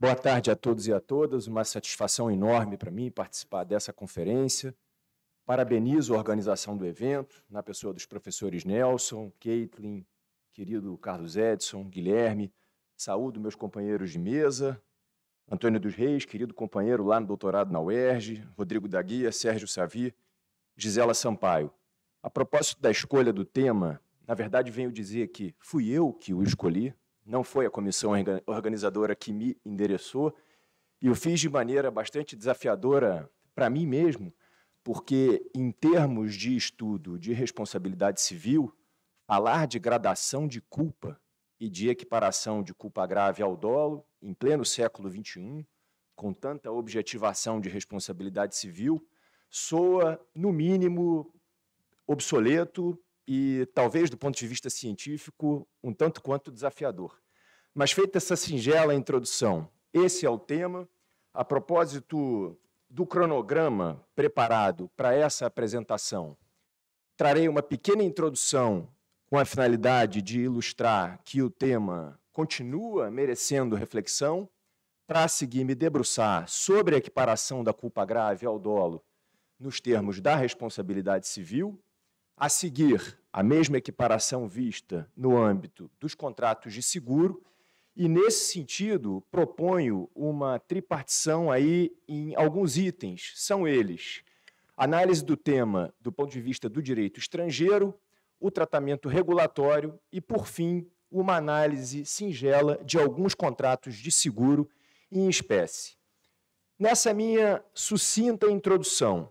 Boa tarde a todos e a todas. Uma satisfação enorme para mim participar dessa conferência. Parabenizo a organização do evento, na pessoa dos professores Nelson, Caitlin, querido Carlos Edson, Guilherme. Saúdo meus companheiros de mesa, Antônio dos Reis, querido companheiro lá no doutorado na UERJ, Rodrigo da Guia, Sérgio Savi, Gisela Sampaio. A propósito da escolha do tema, na verdade venho dizer que fui eu que o escolhi, não foi a comissão organizadora que me endereçou, e eu fiz de maneira bastante desafiadora para mim mesmo, porque, em termos de estudo de responsabilidade civil, falar de gradação de culpa e de equiparação de culpa grave ao dolo, em pleno século XXI, com tanta objetivação de responsabilidade civil, soa, no mínimo, obsoleto e talvez do ponto de vista científico um tanto quanto desafiador. Mas feita essa singela introdução, esse é o tema. A propósito do cronograma preparado para essa apresentação, trarei uma pequena introdução com a finalidade de ilustrar que o tema continua merecendo reflexão, para seguir me debruçar sobre a equiparação da culpa grave ao dolo nos termos da responsabilidade civil a seguir, a mesma equiparação vista no âmbito dos contratos de seguro. E, nesse sentido, proponho uma tripartição aí em alguns itens. São eles análise do tema do ponto de vista do direito estrangeiro, o tratamento regulatório e, por fim, uma análise singela de alguns contratos de seguro em espécie. Nessa minha sucinta introdução,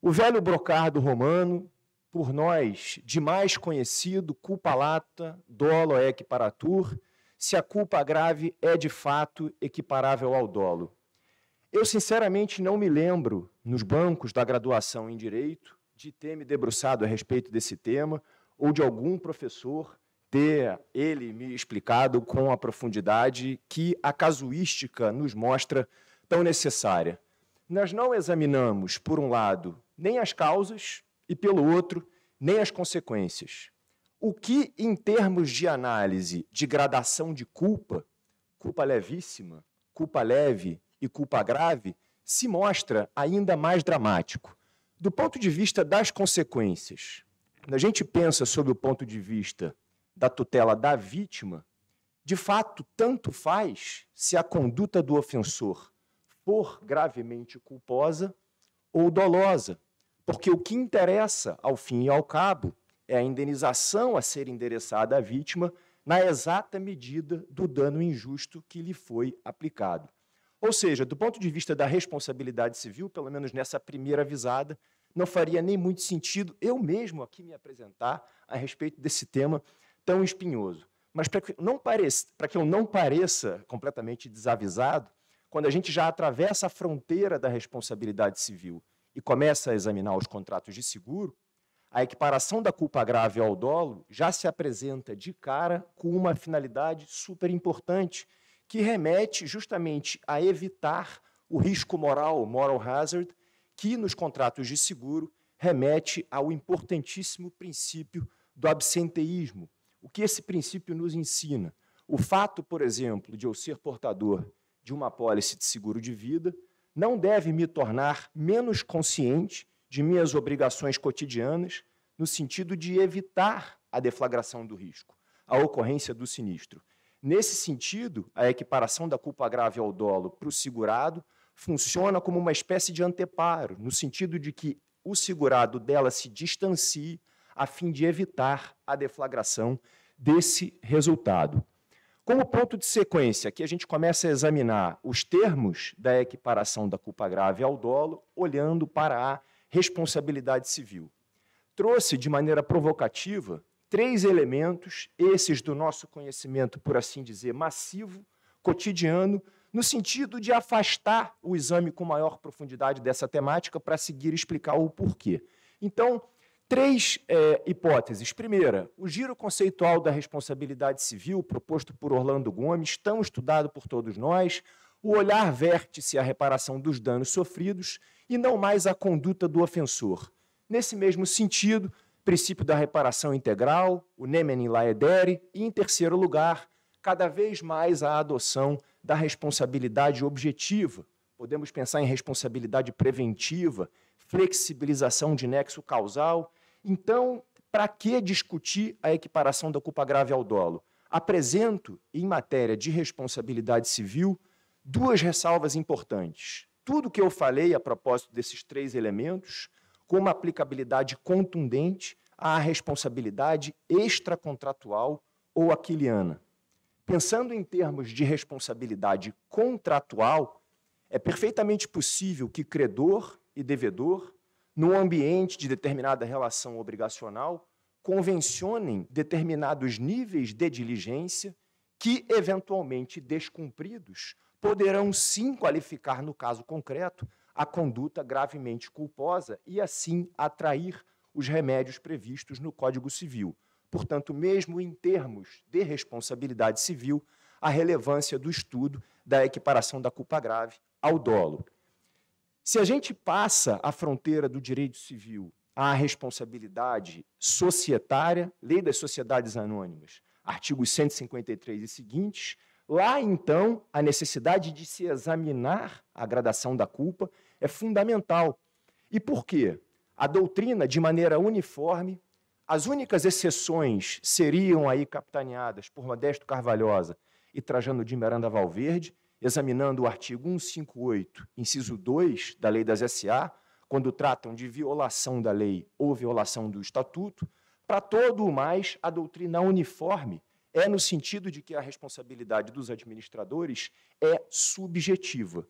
o velho brocardo romano por nós de mais conhecido, culpa lata, dolo é equiparatur, se a culpa grave é de fato equiparável ao dolo. Eu, sinceramente, não me lembro, nos bancos da graduação em Direito, de ter me debruçado a respeito desse tema ou de algum professor ter ele me explicado com a profundidade que a casuística nos mostra tão necessária. Nós não examinamos, por um lado, nem as causas e, pelo outro, nem as consequências. O que, em termos de análise de gradação de culpa, culpa levíssima, culpa leve e culpa grave, se mostra ainda mais dramático. Do ponto de vista das consequências, quando a gente pensa sob o ponto de vista da tutela da vítima, de fato, tanto faz se a conduta do ofensor for gravemente culposa ou dolosa, porque o que interessa, ao fim e ao cabo, é a indenização a ser endereçada à vítima na exata medida do dano injusto que lhe foi aplicado. Ou seja, do ponto de vista da responsabilidade civil, pelo menos nessa primeira avisada, não faria nem muito sentido eu mesmo aqui me apresentar a respeito desse tema tão espinhoso. Mas para que, não pareça, para que eu não pareça completamente desavisado, quando a gente já atravessa a fronteira da responsabilidade civil e começa a examinar os contratos de seguro, a equiparação da culpa grave ao dolo já se apresenta de cara com uma finalidade super importante, que remete justamente a evitar o risco moral, moral hazard, que nos contratos de seguro remete ao importantíssimo princípio do absenteísmo. O que esse princípio nos ensina? O fato, por exemplo, de eu ser portador de uma apólice de seguro de vida não deve me tornar menos consciente de minhas obrigações cotidianas no sentido de evitar a deflagração do risco, a ocorrência do sinistro. Nesse sentido, a equiparação da culpa grave ao dolo para o segurado funciona como uma espécie de anteparo, no sentido de que o segurado dela se distancie a fim de evitar a deflagração desse resultado. Como ponto de sequência, que a gente começa a examinar os termos da equiparação da culpa grave ao dolo, olhando para a responsabilidade civil. Trouxe de maneira provocativa três elementos, esses do nosso conhecimento, por assim dizer, massivo, cotidiano, no sentido de afastar o exame com maior profundidade dessa temática para seguir explicar o porquê. Então, Três é, hipóteses. Primeira, o giro conceitual da responsabilidade civil, proposto por Orlando Gomes, tão estudado por todos nós, o olhar vértice à reparação dos danos sofridos e não mais à conduta do ofensor. Nesse mesmo sentido, princípio da reparação integral, o Nemenin Laedere, e, em terceiro lugar, cada vez mais a adoção da responsabilidade objetiva. Podemos pensar em responsabilidade preventiva, flexibilização de nexo causal então, para que discutir a equiparação da culpa grave ao dolo? Apresento, em matéria de responsabilidade civil, duas ressalvas importantes. Tudo que eu falei a propósito desses três elementos, com uma aplicabilidade contundente à responsabilidade extracontratual ou aquiliana. Pensando em termos de responsabilidade contratual, é perfeitamente possível que credor e devedor no ambiente de determinada relação obrigacional, convencionem determinados níveis de diligência que, eventualmente descumpridos, poderão sim qualificar, no caso concreto, a conduta gravemente culposa e, assim, atrair os remédios previstos no Código Civil. Portanto, mesmo em termos de responsabilidade civil, a relevância do estudo da equiparação da culpa grave ao dolo. Se a gente passa a fronteira do direito civil à responsabilidade societária, lei das sociedades anônimas, artigos 153 e seguintes, lá então a necessidade de se examinar a gradação da culpa é fundamental. E por quê? A doutrina, de maneira uniforme, as únicas exceções seriam aí capitaneadas por Modesto Carvalhosa e Trajano de Miranda Valverde, examinando o artigo 158, inciso 2 da Lei das SA, quando tratam de violação da lei ou violação do estatuto, para todo o mais, a doutrina uniforme é no sentido de que a responsabilidade dos administradores é subjetiva.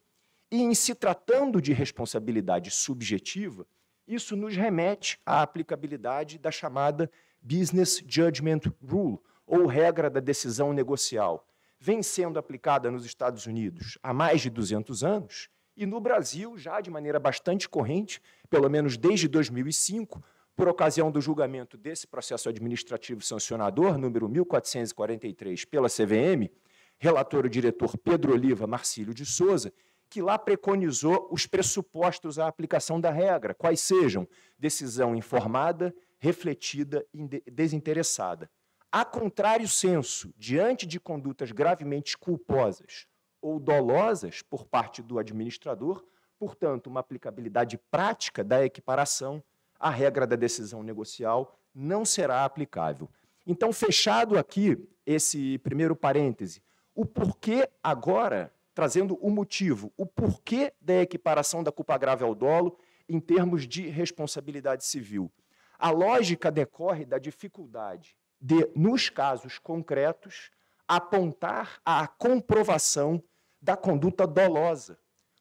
E em se tratando de responsabilidade subjetiva, isso nos remete à aplicabilidade da chamada Business Judgment Rule, ou regra da decisão negocial, vem sendo aplicada nos Estados Unidos há mais de 200 anos e no Brasil já de maneira bastante corrente, pelo menos desde 2005, por ocasião do julgamento desse processo administrativo sancionador, número 1443, pela CVM, relator o diretor Pedro Oliva Marcílio de Souza, que lá preconizou os pressupostos à aplicação da regra, quais sejam decisão informada, refletida e desinteressada. A contrário senso, diante de condutas gravemente culposas ou dolosas por parte do administrador, portanto, uma aplicabilidade prática da equiparação, a regra da decisão negocial não será aplicável. Então, fechado aqui esse primeiro parêntese, o porquê agora, trazendo o motivo, o porquê da equiparação da culpa grave ao dolo em termos de responsabilidade civil. A lógica decorre da dificuldade de, nos casos concretos, apontar à comprovação da conduta dolosa.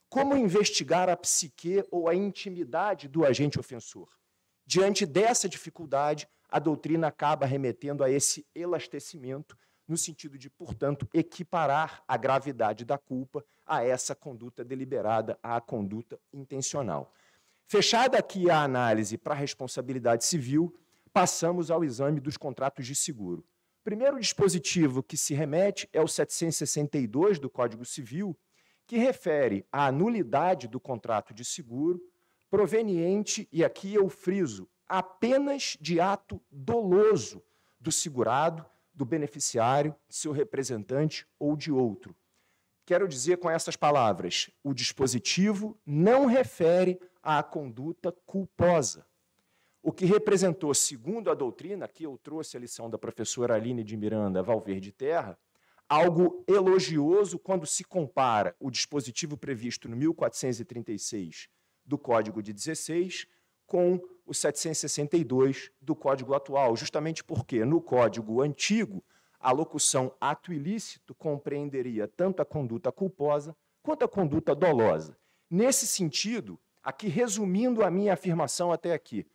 Como investigar a psique ou a intimidade do agente ofensor? Diante dessa dificuldade, a doutrina acaba remetendo a esse elastecimento, no sentido de, portanto, equiparar a gravidade da culpa a essa conduta deliberada, à conduta intencional. Fechada aqui a análise para a responsabilidade civil, passamos ao exame dos contratos de seguro. O primeiro dispositivo que se remete é o 762 do Código Civil, que refere à nulidade do contrato de seguro proveniente, e aqui eu friso, apenas de ato doloso do segurado, do beneficiário, seu representante ou de outro. Quero dizer com essas palavras: o dispositivo não refere à conduta culposa, o que representou, segundo a doutrina, que eu trouxe a lição da professora Aline de Miranda Valverde Terra, algo elogioso quando se compara o dispositivo previsto no 1436 do Código de 16 com o 762 do Código atual, justamente porque no Código antigo a locução ato ilícito compreenderia tanto a conduta culposa quanto a conduta dolosa. Nesse sentido, aqui resumindo a minha afirmação até aqui,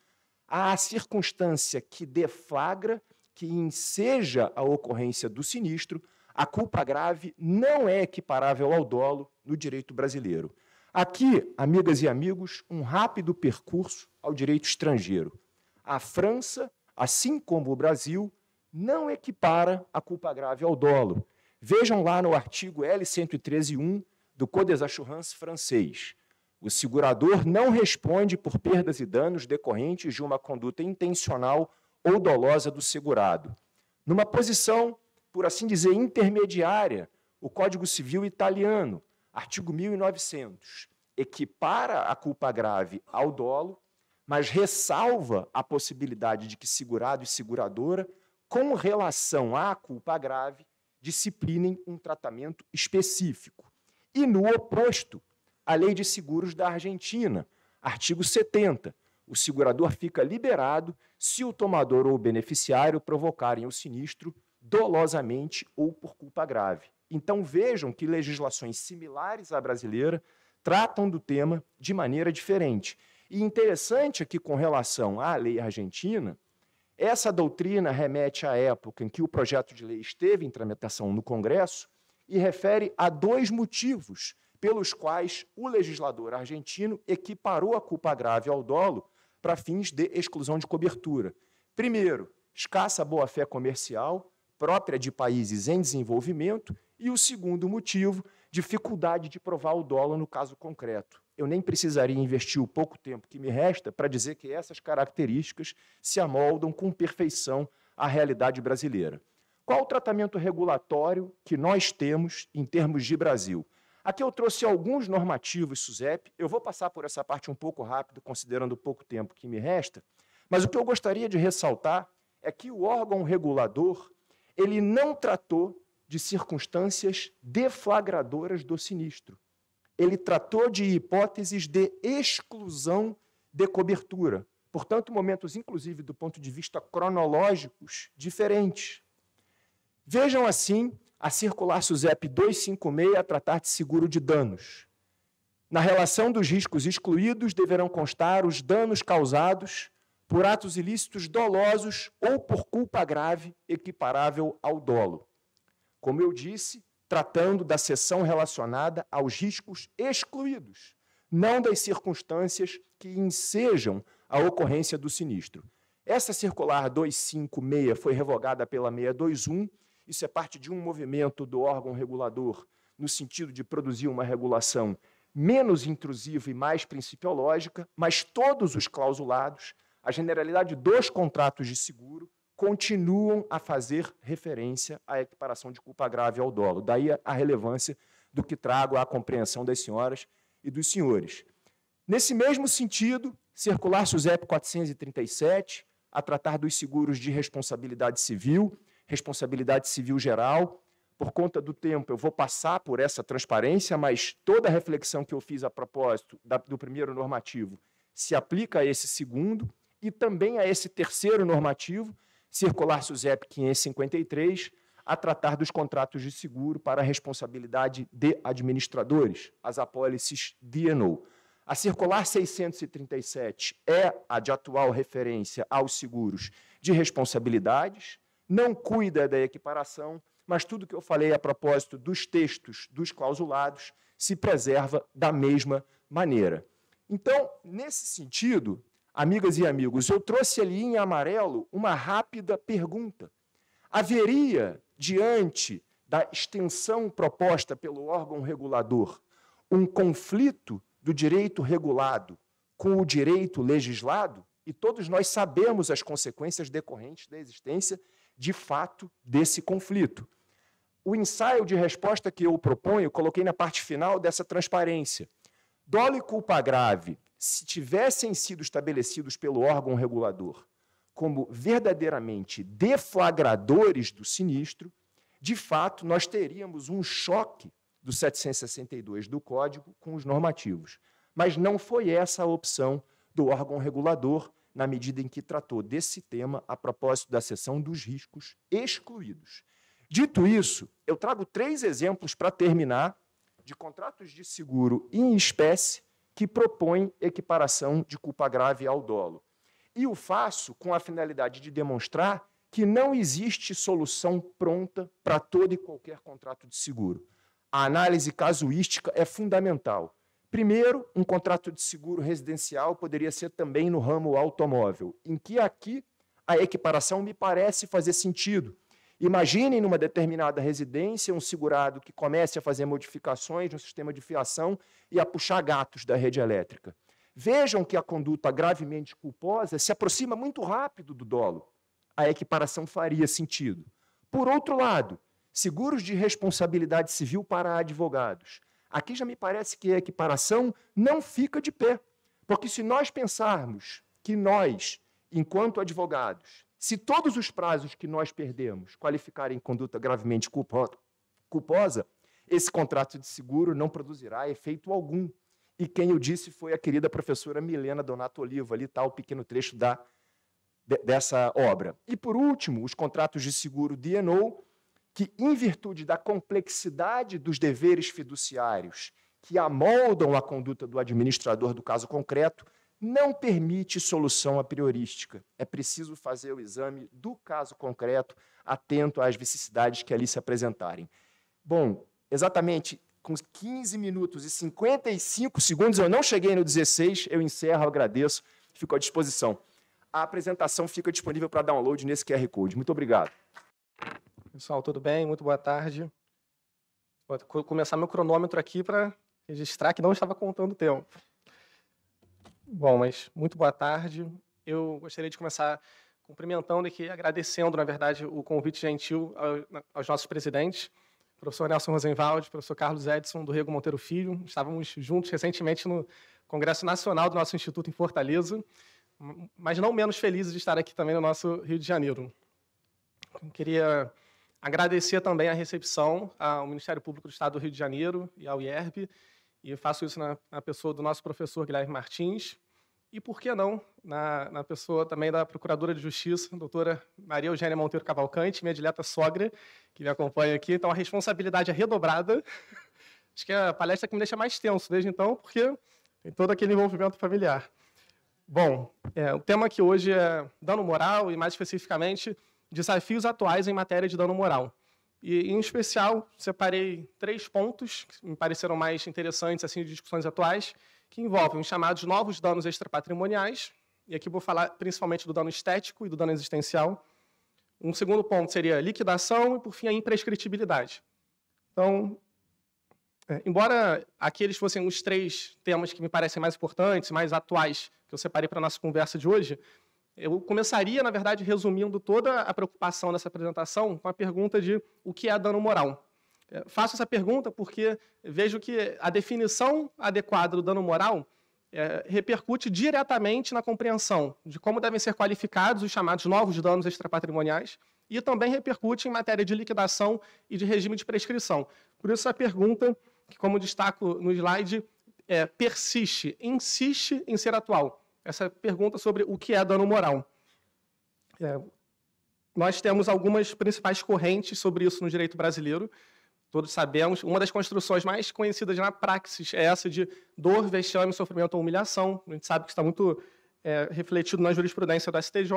a circunstância que deflagra, que enseja a ocorrência do sinistro, a culpa grave não é equiparável ao dolo no direito brasileiro. Aqui, amigas e amigos, um rápido percurso ao direito estrangeiro. A França, assim como o Brasil, não equipara a culpa grave ao dolo. Vejam lá no artigo L113.1 do Code des Assurances francês. O segurador não responde por perdas e danos decorrentes de uma conduta intencional ou dolosa do segurado. Numa posição, por assim dizer, intermediária, o Código Civil italiano, artigo 1900, equipara a culpa grave ao dolo, mas ressalva a possibilidade de que segurado e seguradora, com relação à culpa grave, disciplinem um tratamento específico. E no oposto, a Lei de Seguros da Argentina, artigo 70. O segurador fica liberado se o tomador ou o beneficiário provocarem o sinistro dolosamente ou por culpa grave. Então vejam que legislações similares à brasileira tratam do tema de maneira diferente. E interessante aqui é com relação à lei argentina, essa doutrina remete à época em que o projeto de lei esteve em tramitação no Congresso e refere a dois motivos pelos quais o legislador argentino equiparou a culpa grave ao dolo para fins de exclusão de cobertura. Primeiro, escassa boa-fé comercial, própria de países em desenvolvimento, e o segundo motivo, dificuldade de provar o dolo no caso concreto. Eu nem precisaria investir o pouco tempo que me resta para dizer que essas características se amoldam com perfeição à realidade brasileira. Qual o tratamento regulatório que nós temos em termos de Brasil? Aqui eu trouxe alguns normativos SUSEP. Eu vou passar por essa parte um pouco rápido, considerando o pouco tempo que me resta, mas o que eu gostaria de ressaltar é que o órgão regulador, ele não tratou de circunstâncias deflagradoras do sinistro. Ele tratou de hipóteses de exclusão de cobertura. Portanto, momentos, inclusive, do ponto de vista cronológicos, diferentes. Vejam, assim, a circular SUSEP 256 a tratar de seguro de danos. Na relação dos riscos excluídos deverão constar os danos causados por atos ilícitos dolosos ou por culpa grave equiparável ao dolo. Como eu disse, tratando da seção relacionada aos riscos excluídos, não das circunstâncias que ensejam a ocorrência do sinistro. Essa circular 256 foi revogada pela 621 isso é parte de um movimento do órgão regulador, no sentido de produzir uma regulação menos intrusiva e mais principiológica, mas todos os clausulados, a generalidade dos contratos de seguro, continuam a fazer referência à equiparação de culpa grave ao dolo. Daí a relevância do que trago à compreensão das senhoras e dos senhores. Nesse mesmo sentido, circular SUSEP 437, a tratar dos seguros de responsabilidade civil, responsabilidade civil geral. Por conta do tempo, eu vou passar por essa transparência, mas toda a reflexão que eu fiz a propósito da, do primeiro normativo se aplica a esse segundo e também a esse terceiro normativo, circular SUSEP 553, a tratar dos contratos de seguro para a responsabilidade de administradores, as apólices DNO. A circular 637 é a de atual referência aos seguros de responsabilidades, não cuida da equiparação, mas tudo que eu falei a propósito dos textos dos clausulados se preserva da mesma maneira. Então, nesse sentido, amigas e amigos, eu trouxe ali em amarelo uma rápida pergunta. Haveria, diante da extensão proposta pelo órgão regulador, um conflito do direito regulado com o direito legislado? E todos nós sabemos as consequências decorrentes da existência de fato desse conflito. O ensaio de resposta que eu proponho, coloquei na parte final dessa transparência. Dolo e culpa grave, se tivessem sido estabelecidos pelo órgão regulador como verdadeiramente deflagradores do sinistro, de fato nós teríamos um choque do 762 do Código com os normativos. Mas não foi essa a opção do órgão regulador, na medida em que tratou desse tema a propósito da seção dos riscos excluídos. Dito isso, eu trago três exemplos para terminar de contratos de seguro em espécie que propõem equiparação de culpa grave ao dolo. E o faço com a finalidade de demonstrar que não existe solução pronta para todo e qualquer contrato de seguro. A análise casuística é fundamental. Primeiro, um contrato de seguro residencial poderia ser também no ramo automóvel, em que aqui a equiparação me parece fazer sentido. Imaginem numa determinada residência um segurado que comece a fazer modificações no sistema de fiação e a puxar gatos da rede elétrica. Vejam que a conduta gravemente culposa se aproxima muito rápido do dolo. A equiparação faria sentido. Por outro lado, seguros de responsabilidade civil para advogados Aqui já me parece que a equiparação não fica de pé. Porque se nós pensarmos que nós, enquanto advogados, se todos os prazos que nós perdemos qualificarem conduta gravemente culposa, esse contrato de seguro não produzirá efeito algum. E quem eu disse foi a querida professora Milena Donato Oliva, ali está o pequeno trecho da, de, dessa obra. E, por último, os contratos de seguro D&O que, em virtude da complexidade dos deveres fiduciários que amoldam a conduta do administrador do caso concreto, não permite solução apriorística. É preciso fazer o exame do caso concreto, atento às vicissitudes que ali se apresentarem. Bom, exatamente com 15 minutos e 55 segundos, eu não cheguei no 16, eu encerro, agradeço, fico à disposição. A apresentação fica disponível para download nesse QR Code. Muito obrigado. Pessoal, tudo bem? Muito boa tarde. Vou começar meu cronômetro aqui para registrar que não estava contando o tempo. Bom, mas muito boa tarde. Eu gostaria de começar cumprimentando e agradecendo, na verdade, o convite gentil aos nossos presidentes, professor Nelson Rosenwald, professor Carlos Edson do Rego Monteiro Filho. Estávamos juntos recentemente no Congresso Nacional do nosso Instituto em Fortaleza, mas não menos felizes de estar aqui também no nosso Rio de Janeiro. Eu queria Agradecer também a recepção ao Ministério Público do Estado do Rio de Janeiro e ao IERB, e faço isso na, na pessoa do nosso professor Guilherme Martins, e por que não, na, na pessoa também da Procuradora de Justiça, doutora Maria Eugênia Monteiro Cavalcante, minha dileta sogra, que me acompanha aqui. Então, a responsabilidade é redobrada. Acho que é a palestra que me deixa mais tenso desde então, porque tem todo aquele envolvimento familiar. Bom, é, o tema aqui hoje é dano moral e, mais especificamente, desafios atuais em matéria de dano moral. E, em especial, separei três pontos que me pareceram mais interessantes assim, de discussões atuais, que envolvem os chamados novos danos extrapatrimoniais, e aqui vou falar principalmente do dano estético e do dano existencial. Um segundo ponto seria liquidação e, por fim, a imprescritibilidade. Então, é, embora aqueles fossem os três temas que me parecem mais importantes, mais atuais, que eu separei para a nossa conversa de hoje, eu começaria, na verdade, resumindo toda a preocupação dessa apresentação com a pergunta de o que é dano moral. É, faço essa pergunta porque vejo que a definição adequada do dano moral é, repercute diretamente na compreensão de como devem ser qualificados os chamados novos danos extrapatrimoniais e também repercute em matéria de liquidação e de regime de prescrição. Por isso, a pergunta, que como destaco no slide, é, persiste, insiste em ser atual essa pergunta sobre o que é dano moral. É, nós temos algumas principais correntes sobre isso no direito brasileiro. Todos sabemos, uma das construções mais conhecidas na praxis é essa de dor, vexame, sofrimento ou humilhação. A gente sabe que está muito é, refletido na jurisprudência do STJ.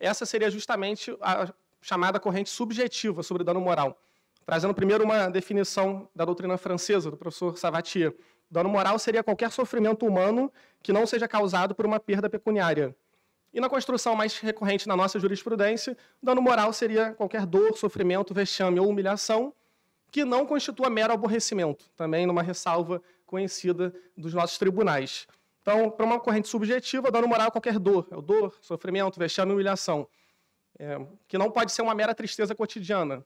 Essa seria justamente a chamada corrente subjetiva sobre dano moral. Trazendo primeiro uma definição da doutrina francesa, do professor Savatier Dano moral seria qualquer sofrimento humano que não seja causado por uma perda pecuniária. E na construção mais recorrente na nossa jurisprudência, dano moral seria qualquer dor, sofrimento, vexame ou humilhação que não constitua mero aborrecimento, também numa ressalva conhecida dos nossos tribunais. Então, para uma corrente subjetiva, dano moral é qualquer dor, é dor, sofrimento, vexame, humilhação, é, que não pode ser uma mera tristeza cotidiana.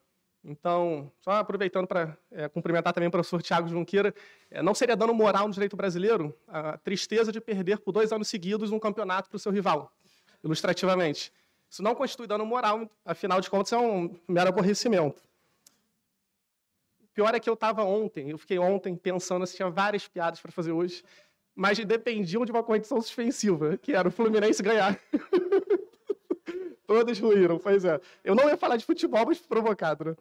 Então, só aproveitando para é, cumprimentar também o professor Tiago Junqueira, é, não seria dano moral no direito brasileiro a tristeza de perder por dois anos seguidos um campeonato para o seu rival, ilustrativamente. Isso não constitui dano moral, afinal de contas, é um mero aborrecimento. O pior é que eu estava ontem, eu fiquei ontem pensando se assim, tinha várias piadas para fazer hoje, mas dependiam de uma condição suspensiva, que era o Fluminense ganhar. Todos ruíram, pois é. Eu não ia falar de futebol, mas provocado, né?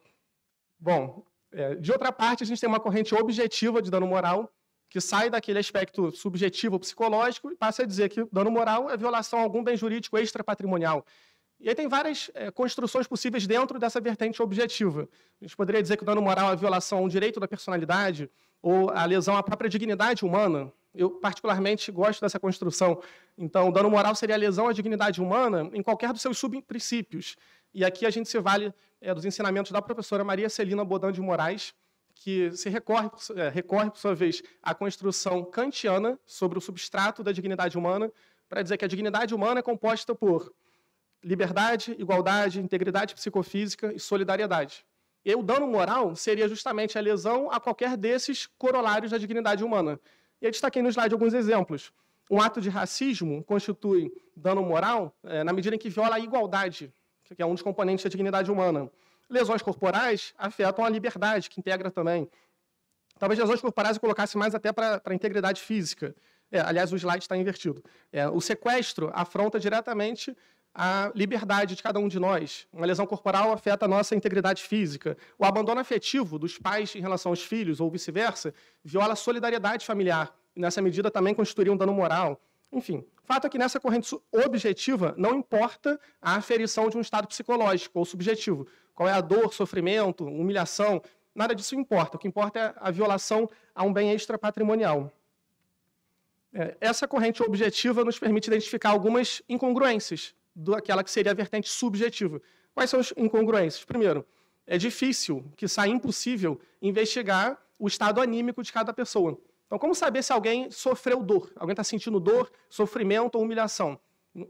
Bom, é, de outra parte, a gente tem uma corrente objetiva de dano moral, que sai daquele aspecto subjetivo psicológico e passa a dizer que dano moral é violação a algum bem jurídico extrapatrimonial. E aí tem várias é, construções possíveis dentro dessa vertente objetiva. A gente poderia dizer que o dano moral é a violação a um direito da personalidade ou a lesão à própria dignidade humana. Eu particularmente gosto dessa construção. Então, o dano moral seria a lesão à dignidade humana em qualquer dos seus subprincípios. E aqui a gente se vale é, dos ensinamentos da professora Maria Celina Bodan de Moraes, que se recorre, é, recorre, por sua vez, à construção kantiana sobre o substrato da dignidade humana, para dizer que a dignidade humana é composta por liberdade, igualdade, integridade psicofísica e solidariedade. E o dano moral seria justamente a lesão a qualquer desses corolários da dignidade humana. E eu destaquei no slide alguns exemplos. Um ato de racismo constitui dano moral é, na medida em que viola a igualdade que é um dos componentes da dignidade humana. Lesões corporais afetam a liberdade, que integra também. Talvez lesões corporais eu colocasse mais até para a integridade física. É, aliás, o slide está invertido. É, o sequestro afronta diretamente a liberdade de cada um de nós. Uma lesão corporal afeta a nossa integridade física. O abandono afetivo dos pais em relação aos filhos, ou vice-versa, viola a solidariedade familiar. E nessa medida também constituiria um dano moral. Enfim, fato é que nessa corrente objetiva não importa a aferição de um estado psicológico ou subjetivo. Qual é a dor, sofrimento, humilhação, nada disso importa. O que importa é a violação a um bem extrapatrimonial. É, essa corrente objetiva nos permite identificar algumas incongruências daquela que seria a vertente subjetiva. Quais são as incongruências? Primeiro, é difícil, que sai impossível, investigar o estado anímico de cada pessoa. Então, como saber se alguém sofreu dor? Alguém está sentindo dor, sofrimento ou humilhação?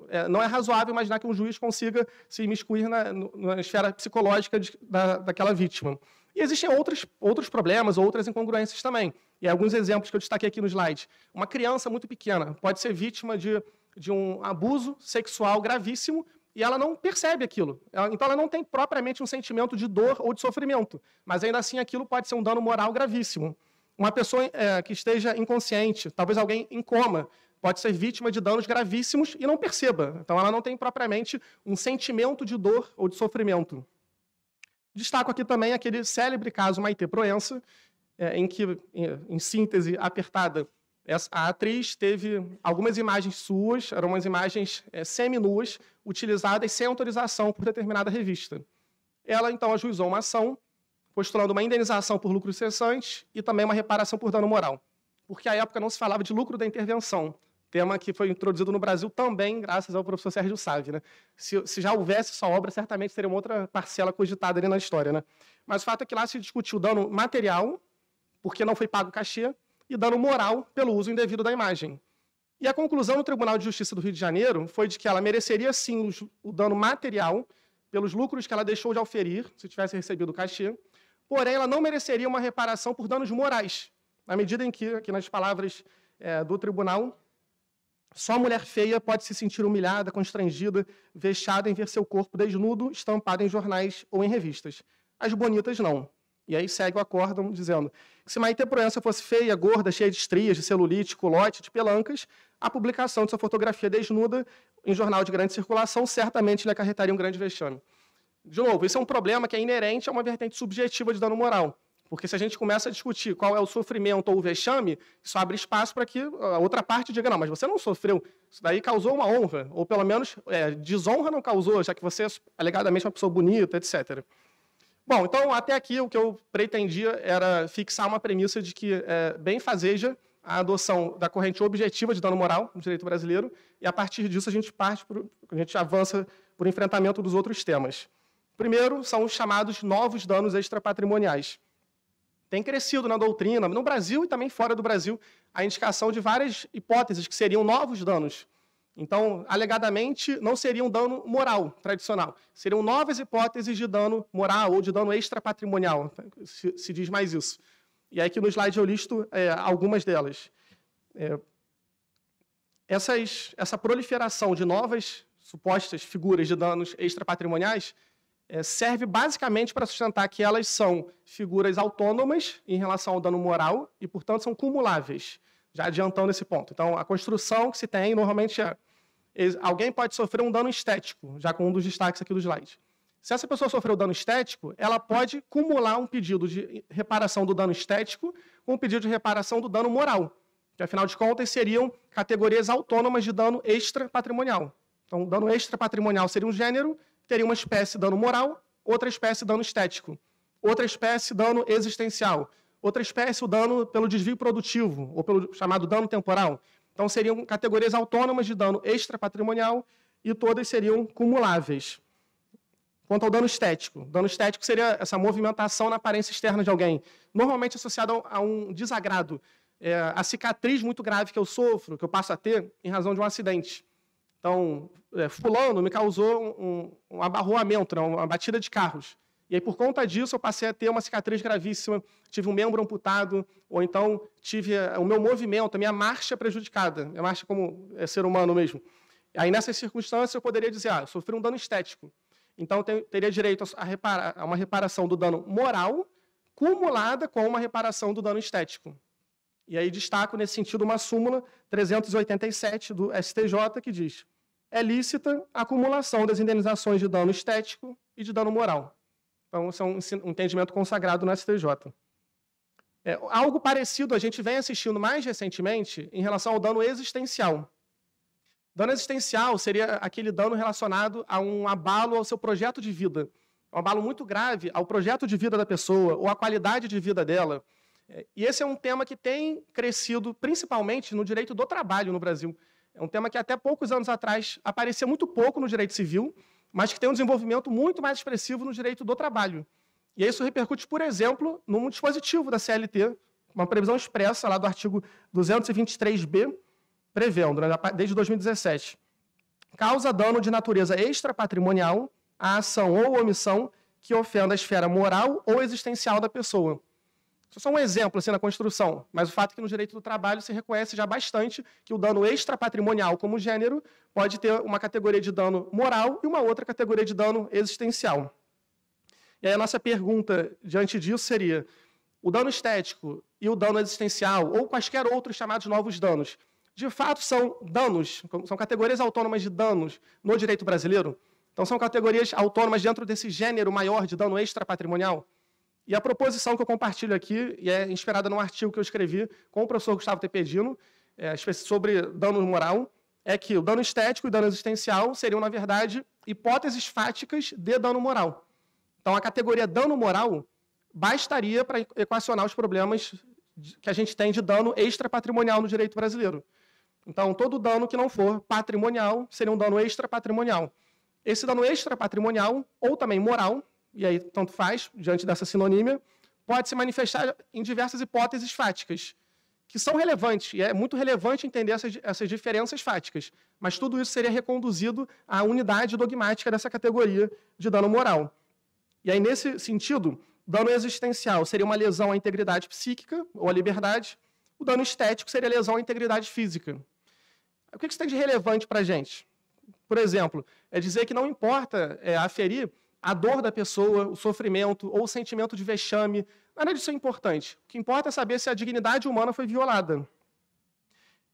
É, não é razoável imaginar que um juiz consiga se imiscuir na, na esfera psicológica de, da, daquela vítima. E existem outros, outros problemas, outras incongruências também. E alguns exemplos que eu destaquei aqui no slide. Uma criança muito pequena pode ser vítima de, de um abuso sexual gravíssimo e ela não percebe aquilo. Ela, então, ela não tem propriamente um sentimento de dor ou de sofrimento, mas ainda assim aquilo pode ser um dano moral gravíssimo. Uma pessoa é, que esteja inconsciente, talvez alguém em coma, pode ser vítima de danos gravíssimos e não perceba. Então, ela não tem propriamente um sentimento de dor ou de sofrimento. Destaco aqui também aquele célebre caso Maite Proença, é, em que, em, em síntese apertada, essa, a atriz teve algumas imagens suas, eram umas imagens é, semi-nuas, utilizadas sem autorização por determinada revista. Ela, então, ajuizou uma ação postulando uma indenização por lucros cessantes e também uma reparação por dano moral, porque à época não se falava de lucro da intervenção, tema que foi introduzido no Brasil também graças ao professor Sérgio Sávio. Né? Se, se, já houvesse sua obra, certamente seria uma outra parcela cogitada ali na história. Né? Mas o fato é que lá se discutiu dano material, porque não foi pago cachê, e dano moral pelo uso indevido da imagem. E a conclusão do Tribunal de Justiça do Rio de Janeiro foi de que ela mereceria sim o, o dano material pelos lucros que ela deixou de oferir, se tivesse recebido o cachê, porém ela não mereceria uma reparação por danos morais, na medida em que, aqui nas palavras é, do tribunal, só mulher feia pode se sentir humilhada, constrangida, vexada em ver seu corpo desnudo, estampado em jornais ou em revistas. As bonitas não. E aí segue o acórdão dizendo que se Maite Proença fosse feia, gorda, cheia de estrias, de celulite, culote, de pelancas, a publicação de sua fotografia desnuda em jornal de grande circulação certamente lhe acarretaria um grande vexame. De novo, isso é um problema que é inerente a uma vertente subjetiva de dano moral. Porque se a gente começa a discutir qual é o sofrimento ou o vexame, isso abre espaço para que ah, a outra parte diga: não, mas você não sofreu, isso daí causou uma honra, ou pelo menos é, desonra não causou, já que você é alegadamente uma pessoa bonita, etc. Bom, então até aqui o que eu pretendia era fixar uma premissa de que é, bem fazeja a adoção da corrente objetiva de dano moral no direito brasileiro, e a partir disso a gente parte, pro, a gente avança para o enfrentamento dos outros temas. Primeiro, são os chamados novos danos extrapatrimoniais. Tem crescido na doutrina, no Brasil e também fora do Brasil, a indicação de várias hipóteses que seriam novos danos. Então, alegadamente, não seria um dano moral tradicional, seriam novas hipóteses de dano moral ou de dano extrapatrimonial, se, se diz mais isso. E aqui no slide eu listo é, algumas delas. É, essas, essa proliferação de novas supostas figuras de danos extrapatrimoniais é, serve basicamente para sustentar que elas são figuras autônomas em relação ao dano moral e, portanto, são cumuláveis, já adiantando esse ponto. Então, a construção que se tem normalmente é alguém pode sofrer um dano estético, já com um dos destaques aqui do slide. Se essa pessoa sofreu dano estético, ela pode cumular um pedido de reparação do dano estético com um pedido de reparação do dano moral, que afinal de contas seriam categorias autônomas de dano extra patrimonial. Então, dano extra patrimonial seria um gênero teria uma espécie dano moral, outra espécie dano estético, outra espécie dano existencial, outra espécie o dano pelo desvio produtivo, ou pelo chamado dano temporal. Então, seriam categorias autônomas de dano extrapatrimonial e todas seriam cumuláveis. Quanto ao dano estético, dano estético seria essa movimentação na aparência externa de alguém, normalmente associado a um desagrado, é, a cicatriz muito grave que eu sofro, que eu passo a ter em razão de um acidente. Então, é, fulano me causou um, um abarroamento, né, uma batida de carros. E aí, por conta disso, eu passei a ter uma cicatriz gravíssima, tive um membro amputado, ou então tive é, o meu movimento, a minha marcha prejudicada, minha marcha como é, ser humano mesmo. Aí, nessas circunstâncias, eu poderia dizer, ah, eu sofri um dano estético. Então, eu teria direito a, a uma reparação do dano moral, cumulada com uma reparação do dano estético. E aí, destaco, nesse sentido, uma súmula 387 do STJ, que diz é lícita a acumulação das indenizações de dano estético e de dano moral. Então, isso é um entendimento consagrado no STJ. É, algo parecido a gente vem assistindo mais recentemente em relação ao dano existencial. Dano existencial seria aquele dano relacionado a um abalo ao seu projeto de vida. Um abalo muito grave ao projeto de vida da pessoa ou à qualidade de vida dela. É, e esse é um tema que tem crescido principalmente no direito do trabalho no Brasil. É um tema que até poucos anos atrás aparecia muito pouco no direito civil, mas que tem um desenvolvimento muito mais expressivo no direito do trabalho. E isso repercute, por exemplo, num dispositivo da CLT, uma previsão expressa lá do artigo 223b, prevendo, né, desde 2017. Causa dano de natureza extrapatrimonial à ação ou omissão que ofenda a esfera moral ou existencial da pessoa. Isso é só um exemplo assim, na construção, mas o fato é que no direito do trabalho se reconhece já bastante que o dano extrapatrimonial como gênero pode ter uma categoria de dano moral e uma outra categoria de dano existencial. E aí a nossa pergunta diante disso seria: o dano estético e o dano existencial, ou quaisquer outros chamados novos danos, de fato são danos, são categorias autônomas de danos no direito brasileiro? Então são categorias autônomas dentro desse gênero maior de dano extrapatrimonial? E a proposição que eu compartilho aqui e é inspirada num artigo que eu escrevi com o professor Gustavo Tepedino é, sobre dano moral, é que o dano estético e dano existencial seriam, na verdade, hipóteses fáticas de dano moral. Então, a categoria dano moral bastaria para equacionar os problemas que a gente tem de dano extrapatrimonial no direito brasileiro. Então, todo dano que não for patrimonial seria um dano extrapatrimonial. Esse dano extrapatrimonial, ou também moral, e aí tanto faz, diante dessa sinonímia, pode se manifestar em diversas hipóteses fáticas, que são relevantes, e é muito relevante entender essas, essas diferenças fáticas, mas tudo isso seria reconduzido à unidade dogmática dessa categoria de dano moral. E aí, nesse sentido, dano existencial seria uma lesão à integridade psíquica ou à liberdade, o dano estético seria lesão à integridade física. O que isso tem de relevante para a gente? Por exemplo, é dizer que não importa é, aferir a dor da pessoa, o sofrimento ou o sentimento de vexame. Nada disso é importante. O que importa é saber se a dignidade humana foi violada.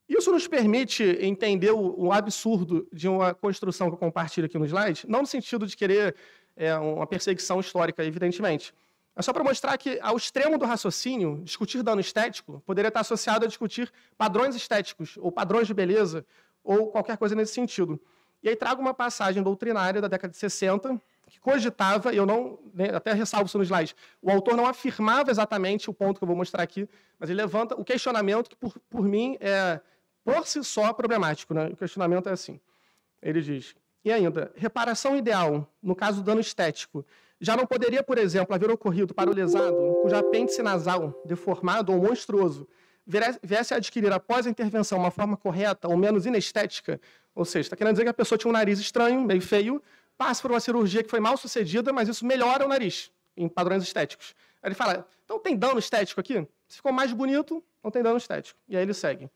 Isso nos permite entender o, absurdo de uma construção que eu compartilho aqui no slide, não no sentido de querer é, uma perseguição histórica, evidentemente. É só para mostrar que, ao extremo do raciocínio, discutir dano estético poderia estar associado a discutir padrões estéticos, ou padrões de beleza, ou qualquer coisa nesse sentido. E aí trago uma passagem doutrinária da década de 60, que cogitava, eu não, né, até ressalvo isso no slide, o autor não afirmava exatamente o ponto que eu vou mostrar aqui, mas ele levanta o questionamento que, por, por mim, é por si só problemático. Né? O questionamento é assim, ele diz, e ainda, reparação ideal, no caso do dano estético, já não poderia, por exemplo, haver ocorrido para o lesado, cujo apêndice nasal, deformado ou monstruoso, viesse a adquirir após a intervenção uma forma correta ou menos inestética, ou seja, está querendo dizer que a pessoa tinha um nariz estranho, meio feio, passa por uma cirurgia que foi mal sucedida, mas isso melhora o nariz, em padrões estéticos. Aí ele fala, então tem dano estético aqui? Se ficou mais bonito, não tem dano estético. E aí ele segue.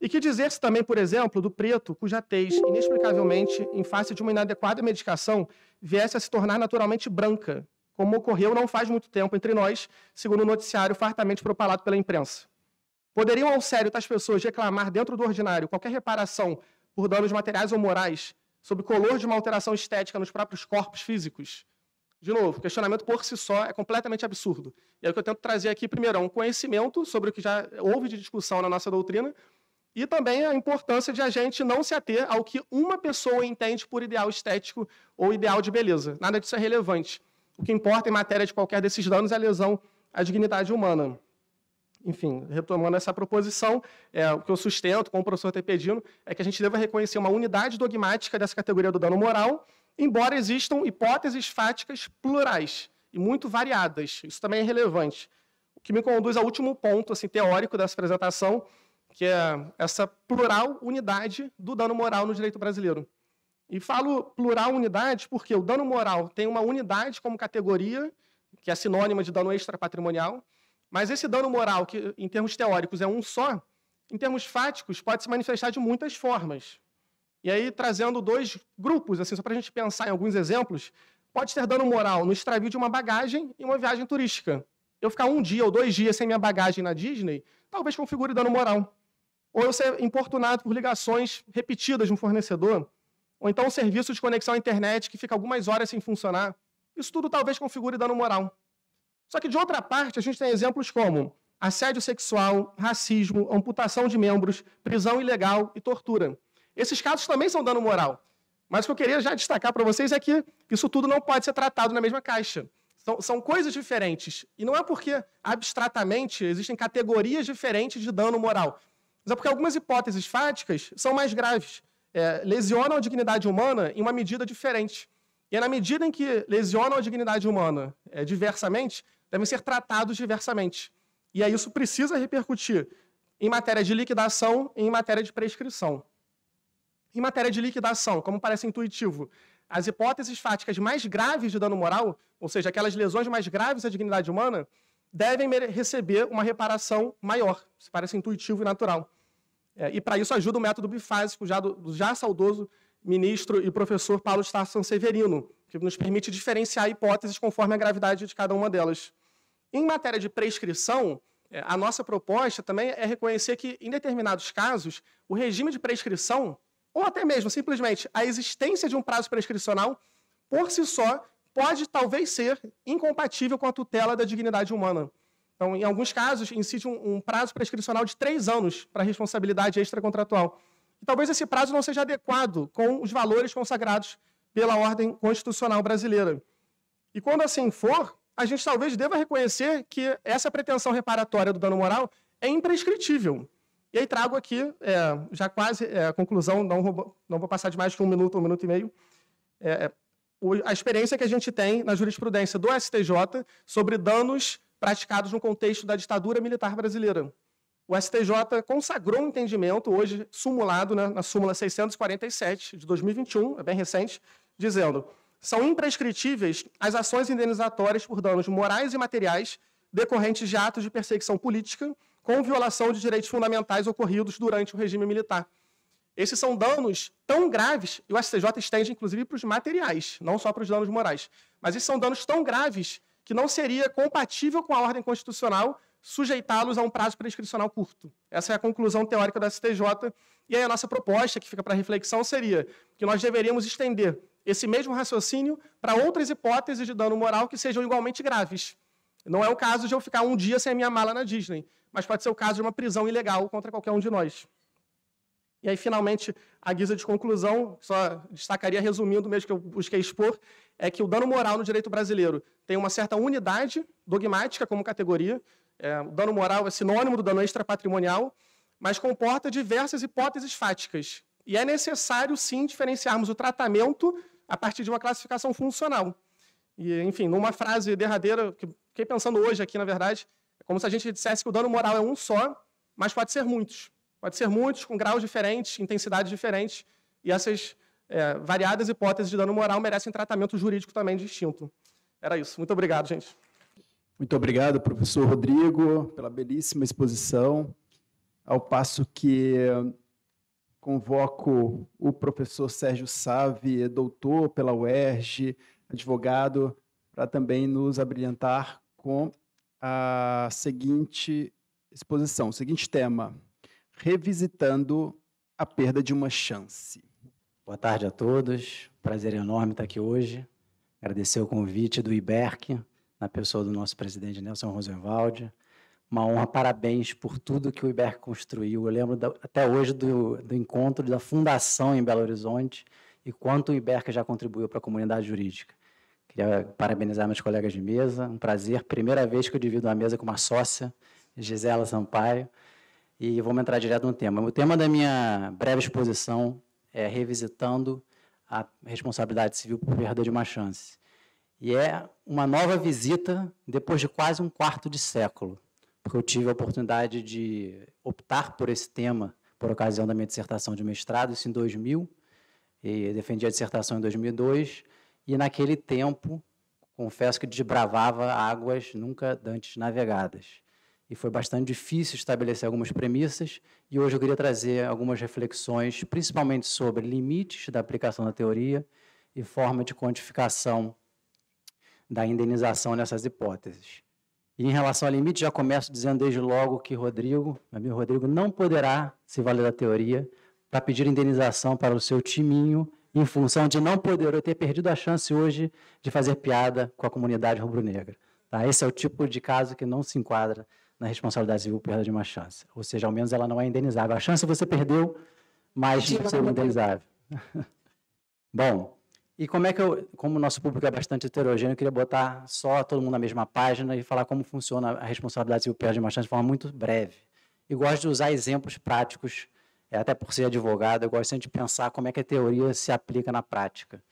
E que dizer-se também, por exemplo, do preto, cuja tez, inexplicavelmente, em face de uma inadequada medicação, viesse a se tornar naturalmente branca, como ocorreu não faz muito tempo entre nós, segundo o um noticiário fartamente propalado pela imprensa. Poderiam, ao sério, tais pessoas reclamar dentro do ordinário qualquer reparação por danos materiais ou morais sobre o color de uma alteração estética nos próprios corpos físicos. De novo, o questionamento por si só é completamente absurdo. E é o que eu tento trazer aqui, primeiro, é um conhecimento sobre o que já houve de discussão na nossa doutrina, e também a importância de a gente não se ater ao que uma pessoa entende por ideal estético ou ideal de beleza. Nada disso é relevante. O que importa em matéria de qualquer desses danos é a lesão à dignidade humana enfim, retomando essa proposição, é, o que eu sustento com o professor pedindo é que a gente deva reconhecer uma unidade dogmática dessa categoria do dano moral, embora existam hipóteses fáticas plurais e muito variadas. Isso também é relevante. O que me conduz ao último ponto assim, teórico dessa apresentação, que é essa plural unidade do dano moral no direito brasileiro. E falo plural unidade porque o dano moral tem uma unidade como categoria, que é sinônima de dano extrapatrimonial, patrimonial mas esse dano moral, que em termos teóricos é um só, em termos fáticos pode se manifestar de muitas formas. E aí, trazendo dois grupos, assim, só para a gente pensar em alguns exemplos, pode ter dano moral no extravio de uma bagagem e uma viagem turística. Eu ficar um dia ou dois dias sem minha bagagem na Disney, talvez configure dano moral. Ou eu ser importunado por ligações repetidas de um fornecedor, ou então um serviço de conexão à internet que fica algumas horas sem funcionar. Isso tudo talvez configure dano moral. Só que, de outra parte, a gente tem exemplos como assédio sexual, racismo, amputação de membros, prisão ilegal e tortura. Esses casos também são dano moral. Mas o que eu queria já destacar para vocês é que isso tudo não pode ser tratado na mesma caixa. São, são coisas diferentes. E não é porque, abstratamente, existem categorias diferentes de dano moral. Mas é porque algumas hipóteses fáticas são mais graves. É, lesionam a dignidade humana em uma medida diferente. E é na medida em que lesionam a dignidade humana é, diversamente, devem ser tratados diversamente. E aí isso precisa repercutir em matéria de liquidação e em matéria de prescrição. Em matéria de liquidação, como parece intuitivo, as hipóteses fáticas mais graves de dano moral, ou seja, aquelas lesões mais graves à dignidade humana, devem receber uma reparação maior. Isso parece intuitivo e natural. É, e para isso ajuda o método bifásico já do, do já saudoso ministro e professor Paulo Estácio Severino, que nos permite diferenciar hipóteses conforme a gravidade de cada uma delas. Em matéria de prescrição, é, a nossa proposta também é reconhecer que, em determinados casos, o regime de prescrição, ou até mesmo simplesmente a existência de um prazo prescricional, por si só, pode talvez ser incompatível com a tutela da dignidade humana. Então, em alguns casos, incide um, um prazo prescricional de três anos para responsabilidade extracontratual. E talvez esse prazo não seja adequado com os valores consagrados pela ordem constitucional brasileira. E quando assim for, a gente talvez deva reconhecer que essa pretensão reparatória do dano moral é imprescritível. E aí trago aqui, é, já quase é, a conclusão, não, não, vou passar de mais que um minuto, um minuto e meio, é, é a experiência que a gente tem na jurisprudência do STJ sobre danos praticados no contexto da ditadura militar brasileira. O STJ consagrou um entendimento, hoje sumulado né, na súmula 647 de 2021, é bem recente, dizendo são imprescritíveis as ações indenizatórias por danos morais e materiais decorrentes de atos de perseguição política com violação de direitos fundamentais ocorridos durante o regime militar. Esses são danos tão graves, e o STJ estende inclusive para os materiais, não só para os danos morais, mas esses são danos tão graves que não seria compatível com a ordem constitucional sujeitá-los a um prazo prescricional curto. Essa é a conclusão teórica do STJ. E aí a nossa proposta, que fica para reflexão, seria que nós deveríamos estender esse mesmo raciocínio para outras hipóteses de dano moral que sejam igualmente graves. Não é o caso de eu ficar um dia sem a minha mala na Disney, mas pode ser o caso de uma prisão ilegal contra qualquer um de nós. E aí, finalmente, a guisa de conclusão, só destacaria resumindo mesmo que eu busquei expor, é que o dano moral no direito brasileiro tem uma certa unidade dogmática como categoria. É, o dano moral é sinônimo do dano extrapatrimonial, mas comporta diversas hipóteses fáticas e é necessário, sim, diferenciarmos o tratamento a partir de uma classificação funcional. E, enfim, numa frase derradeira, que fiquei pensando hoje aqui, na verdade, é como se a gente dissesse que o dano moral é um só, mas pode ser muitos. Pode ser muitos, com graus diferentes, intensidades diferentes, e essas é, variadas hipóteses de dano moral merecem tratamento jurídico também distinto. Era isso. Muito obrigado, gente. Muito obrigado, professor Rodrigo, pela belíssima exposição. Ao passo que convoco o professor Sérgio Savi, é doutor pela UERJ, advogado, para também nos abrilhantar com a seguinte exposição, o seguinte tema: revisitando a perda de uma chance. Boa tarde a todos. Prazer enorme estar aqui hoje. Agradecer o convite do IBERC, na pessoa do nosso presidente Nelson Rosenwald, uma honra, parabéns por tudo que o IBER construiu. Eu lembro da, até hoje do, do encontro da fundação em Belo Horizonte e quanto o IBERC já contribuiu para a comunidade jurídica. Queria parabenizar meus colegas de mesa, um prazer. Primeira vez que eu divido uma mesa com uma sócia, Gisela Sampaio. E vamos entrar direto no tema. O tema da minha breve exposição é revisitando a responsabilidade civil por perda de uma chance. E é uma nova visita depois de quase um quarto de século porque eu tive a oportunidade de optar por esse tema por ocasião da minha dissertação de mestrado, isso em 2000, e defendi a dissertação em 2002, e naquele tempo, confesso que desbravava águas nunca antes navegadas. E foi bastante difícil estabelecer algumas premissas, e hoje eu queria trazer algumas reflexões, principalmente sobre limites da aplicação da teoria e forma de quantificação da indenização nessas hipóteses. E em relação ao limite, já começo dizendo desde logo que Rodrigo, meu amigo Rodrigo, não poderá se valer da teoria para pedir indenização para o seu timinho em função de não poder ter perdido a chance hoje de fazer piada com a comunidade rubro-negra. Tá? Esse é o tipo de caso que não se enquadra na responsabilidade civil perda de uma chance. Ou seja, ao menos ela não é indenizável. A chance você perdeu, mas não é indenizável. Bom, e como é que eu, como o nosso público é bastante heterogêneo, eu queria botar só todo mundo na mesma página e falar como funciona a responsabilidade civil perde bastante de forma muito breve. E gosto de usar exemplos práticos, é, até por ser advogado, eu gosto sempre de pensar como é que a teoria se aplica na prática.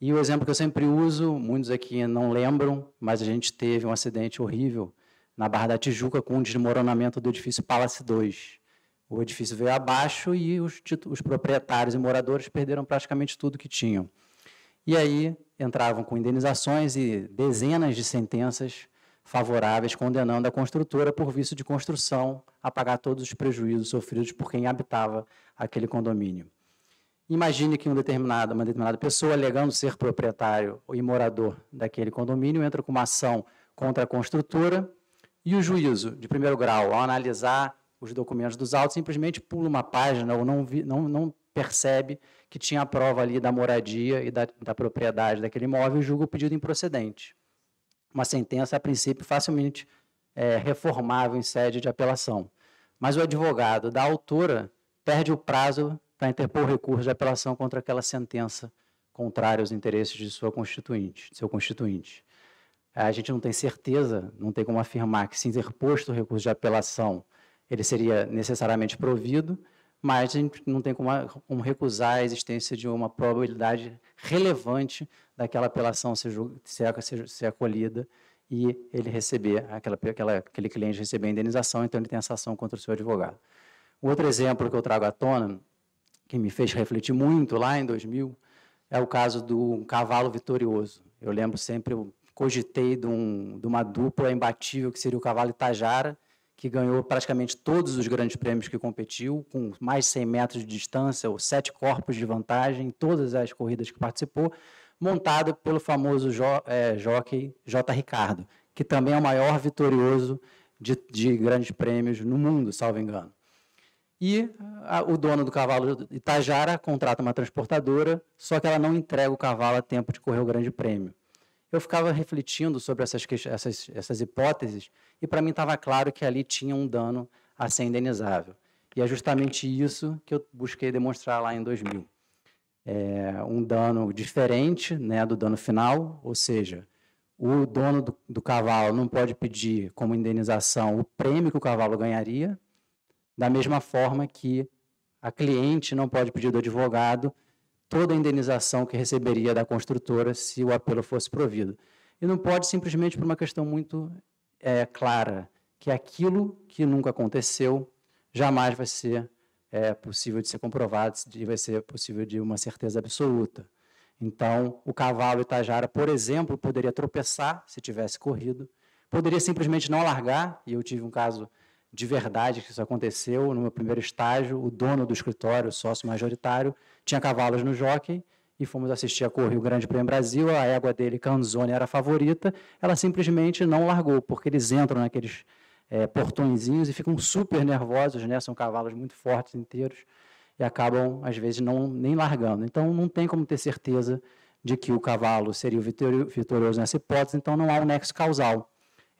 E o exemplo que eu sempre uso, muitos aqui não lembram, mas a gente teve um acidente horrível na Barra da Tijuca com o um desmoronamento do edifício Palace 2. O edifício veio abaixo e os, os proprietários e moradores perderam praticamente tudo que tinham. E aí entravam com indenizações e dezenas de sentenças favoráveis condenando a construtora por vício de construção a pagar todos os prejuízos sofridos por quem habitava aquele condomínio. Imagine que um determinado, uma determinada pessoa, alegando ser proprietário e morador daquele condomínio, entra com uma ação contra a construtora e o juízo de primeiro grau, ao analisar os documentos dos autos, simplesmente pula uma página ou não, vi, não, não percebe que tinha a prova ali da moradia e da, da propriedade daquele imóvel, julga o pedido improcedente. Uma sentença, a princípio, facilmente é, reformável em sede de apelação. Mas o advogado da autora perde o prazo para interpor recurso de apelação contra aquela sentença contrária aos interesses de sua constituinte, de seu constituinte. A gente não tem certeza, não tem como afirmar que se interposto o recurso de apelação, ele seria necessariamente provido, mas a gente não tem como, como recusar a existência de uma probabilidade relevante daquela apelação ser, ser, ser acolhida e ele receber, aquela, aquela, aquele cliente receber a indenização, então ele tem essa ação contra o seu advogado. outro exemplo que eu trago à tona, que me fez refletir muito lá em 2000, é o caso do cavalo vitorioso. Eu lembro sempre, eu cogitei de, um, de uma dupla imbatível que seria o cavalo Itajara que ganhou praticamente todos os grandes prêmios que competiu, com mais de 100 metros de distância, ou sete corpos de vantagem em todas as corridas que participou, montado pelo famoso jo, é, jockey J. Ricardo, que também é o maior vitorioso de, de grandes prêmios no mundo, salvo engano. E a, o dono do cavalo Itajara contrata uma transportadora, só que ela não entrega o cavalo a tempo de correr o grande prêmio eu ficava refletindo sobre essas, essas, essas hipóteses e para mim estava claro que ali tinha um dano a ser indenizável. E é justamente isso que eu busquei demonstrar lá em 2000. É um dano diferente né, do dano final, ou seja, o dono do, do cavalo não pode pedir como indenização o prêmio que o cavalo ganharia, da mesma forma que a cliente não pode pedir do advogado toda a indenização que receberia da construtora se o apelo fosse provido. E não pode simplesmente por uma questão muito é, clara, que aquilo que nunca aconteceu jamais vai ser é, possível de ser comprovado, vai ser possível de uma certeza absoluta. Então, o cavalo Itajara, por exemplo, poderia tropeçar se tivesse corrido, poderia simplesmente não largar, e eu tive um caso de verdade que isso aconteceu. No meu primeiro estágio, o dono do escritório, sócio majoritário, tinha cavalos no jockey e fomos assistir a corrida o Grande Prêmio Brasil. A égua dele, Canzone, era a favorita. Ela simplesmente não largou, porque eles entram naqueles é, portõezinhos e ficam super nervosos, né? São cavalos muito fortes, inteiros, e acabam, às vezes, não nem largando. Então, não tem como ter certeza de que o cavalo seria o vitorioso nessa hipótese, então não há um nexo causal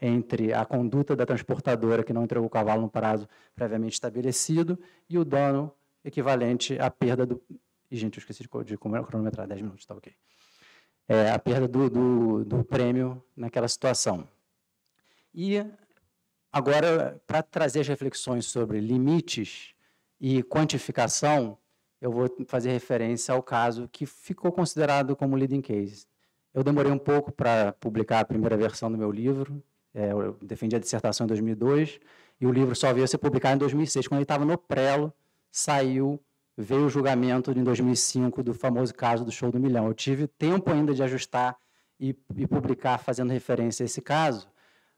entre a conduta da transportadora que não entregou o cavalo no prazo previamente estabelecido e o dano equivalente à perda do. E, gente, eu esqueci de, cronometrar 10 minutos, tá ok. É, a perda do, do, do prêmio naquela situação. E agora, para trazer as reflexões sobre limites e quantificação, eu vou fazer referência ao caso que ficou considerado como leading case. Eu demorei um pouco para publicar a primeira versão do meu livro, é, eu defendi a dissertação em 2002 e o livro só veio a ser publicado em 2006. Quando ele estava no prelo, saiu, veio o julgamento em 2005 do famoso caso do show do milhão. Eu tive tempo ainda de ajustar e, e publicar fazendo referência a esse caso,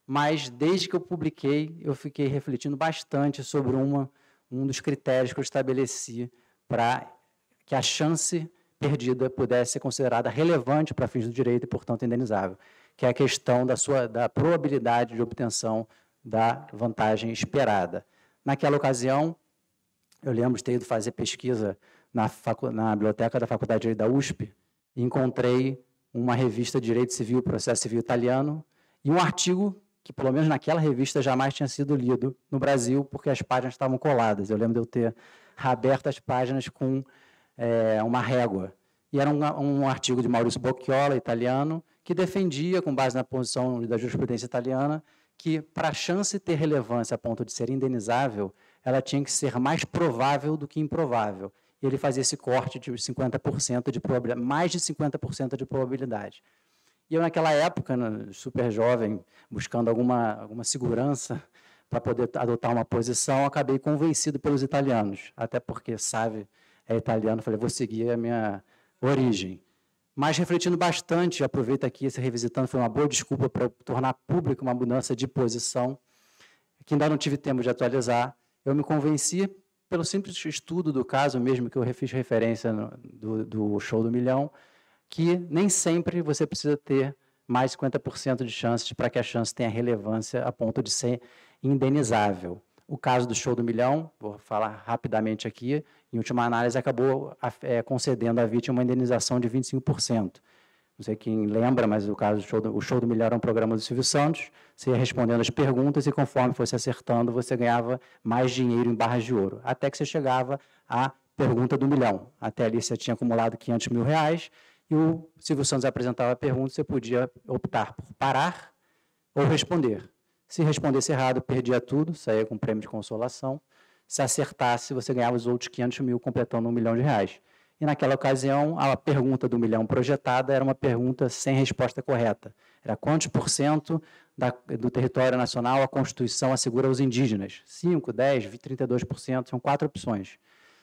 mas desde que eu publiquei, eu fiquei refletindo bastante sobre uma, um dos critérios que eu estabeleci para que a chance perdida pudesse ser considerada relevante para fins do direito e, portanto, indenizável que é a questão da, sua, da probabilidade de obtenção da vantagem esperada. Naquela ocasião, eu lembro de ter ido fazer pesquisa na, na biblioteca da Faculdade de Direito da USP e encontrei uma revista de Direito Civil, Processo Civil Italiano, e um artigo que, pelo menos naquela revista, jamais tinha sido lido no Brasil, porque as páginas estavam coladas. Eu lembro de eu ter aberto as páginas com é, uma régua. E era um, um artigo de Maurício Bocchiola, italiano, que defendia, com base na posição da jurisprudência italiana, que para a chance ter relevância a ponto de ser indenizável, ela tinha que ser mais provável do que improvável. E ele fazia esse corte de 50% de probabilidade, mais de 50% de probabilidade. E eu, naquela época, né, super jovem, buscando alguma, alguma segurança para poder adotar uma posição, acabei convencido pelos italianos, até porque sabe é italiano, falei, vou seguir a minha origem mas refletindo bastante, aproveito aqui esse revisitando, foi uma boa desculpa para tornar pública uma mudança de posição, que ainda não tive tempo de atualizar. Eu me convenci, pelo simples estudo do caso mesmo, que eu fiz referência no, do, do show do milhão, que nem sempre você precisa ter mais 50% de chances para que a chance tenha relevância a ponto de ser indenizável. O caso do show do milhão, vou falar rapidamente aqui, em última análise, acabou é, concedendo à vítima uma indenização de 25%. Não sei quem lembra, mas o caso do show do, o show do Milhar era um programa do Silvio Santos. Você ia respondendo as perguntas e conforme fosse acertando, você ganhava mais dinheiro em barras de ouro, até que você chegava à pergunta do milhão. Até ali você tinha acumulado 500 mil reais e o Silvio Santos apresentava a pergunta, você podia optar por parar ou responder. Se respondesse errado, perdia tudo, saía com prêmio de consolação se acertasse, você ganhava os outros 500 mil completando um milhão de reais. E naquela ocasião, a pergunta do milhão projetada era uma pergunta sem resposta correta. Era quantos por cento da, do território nacional a Constituição assegura aos indígenas? 5, 10, 32%, são quatro opções.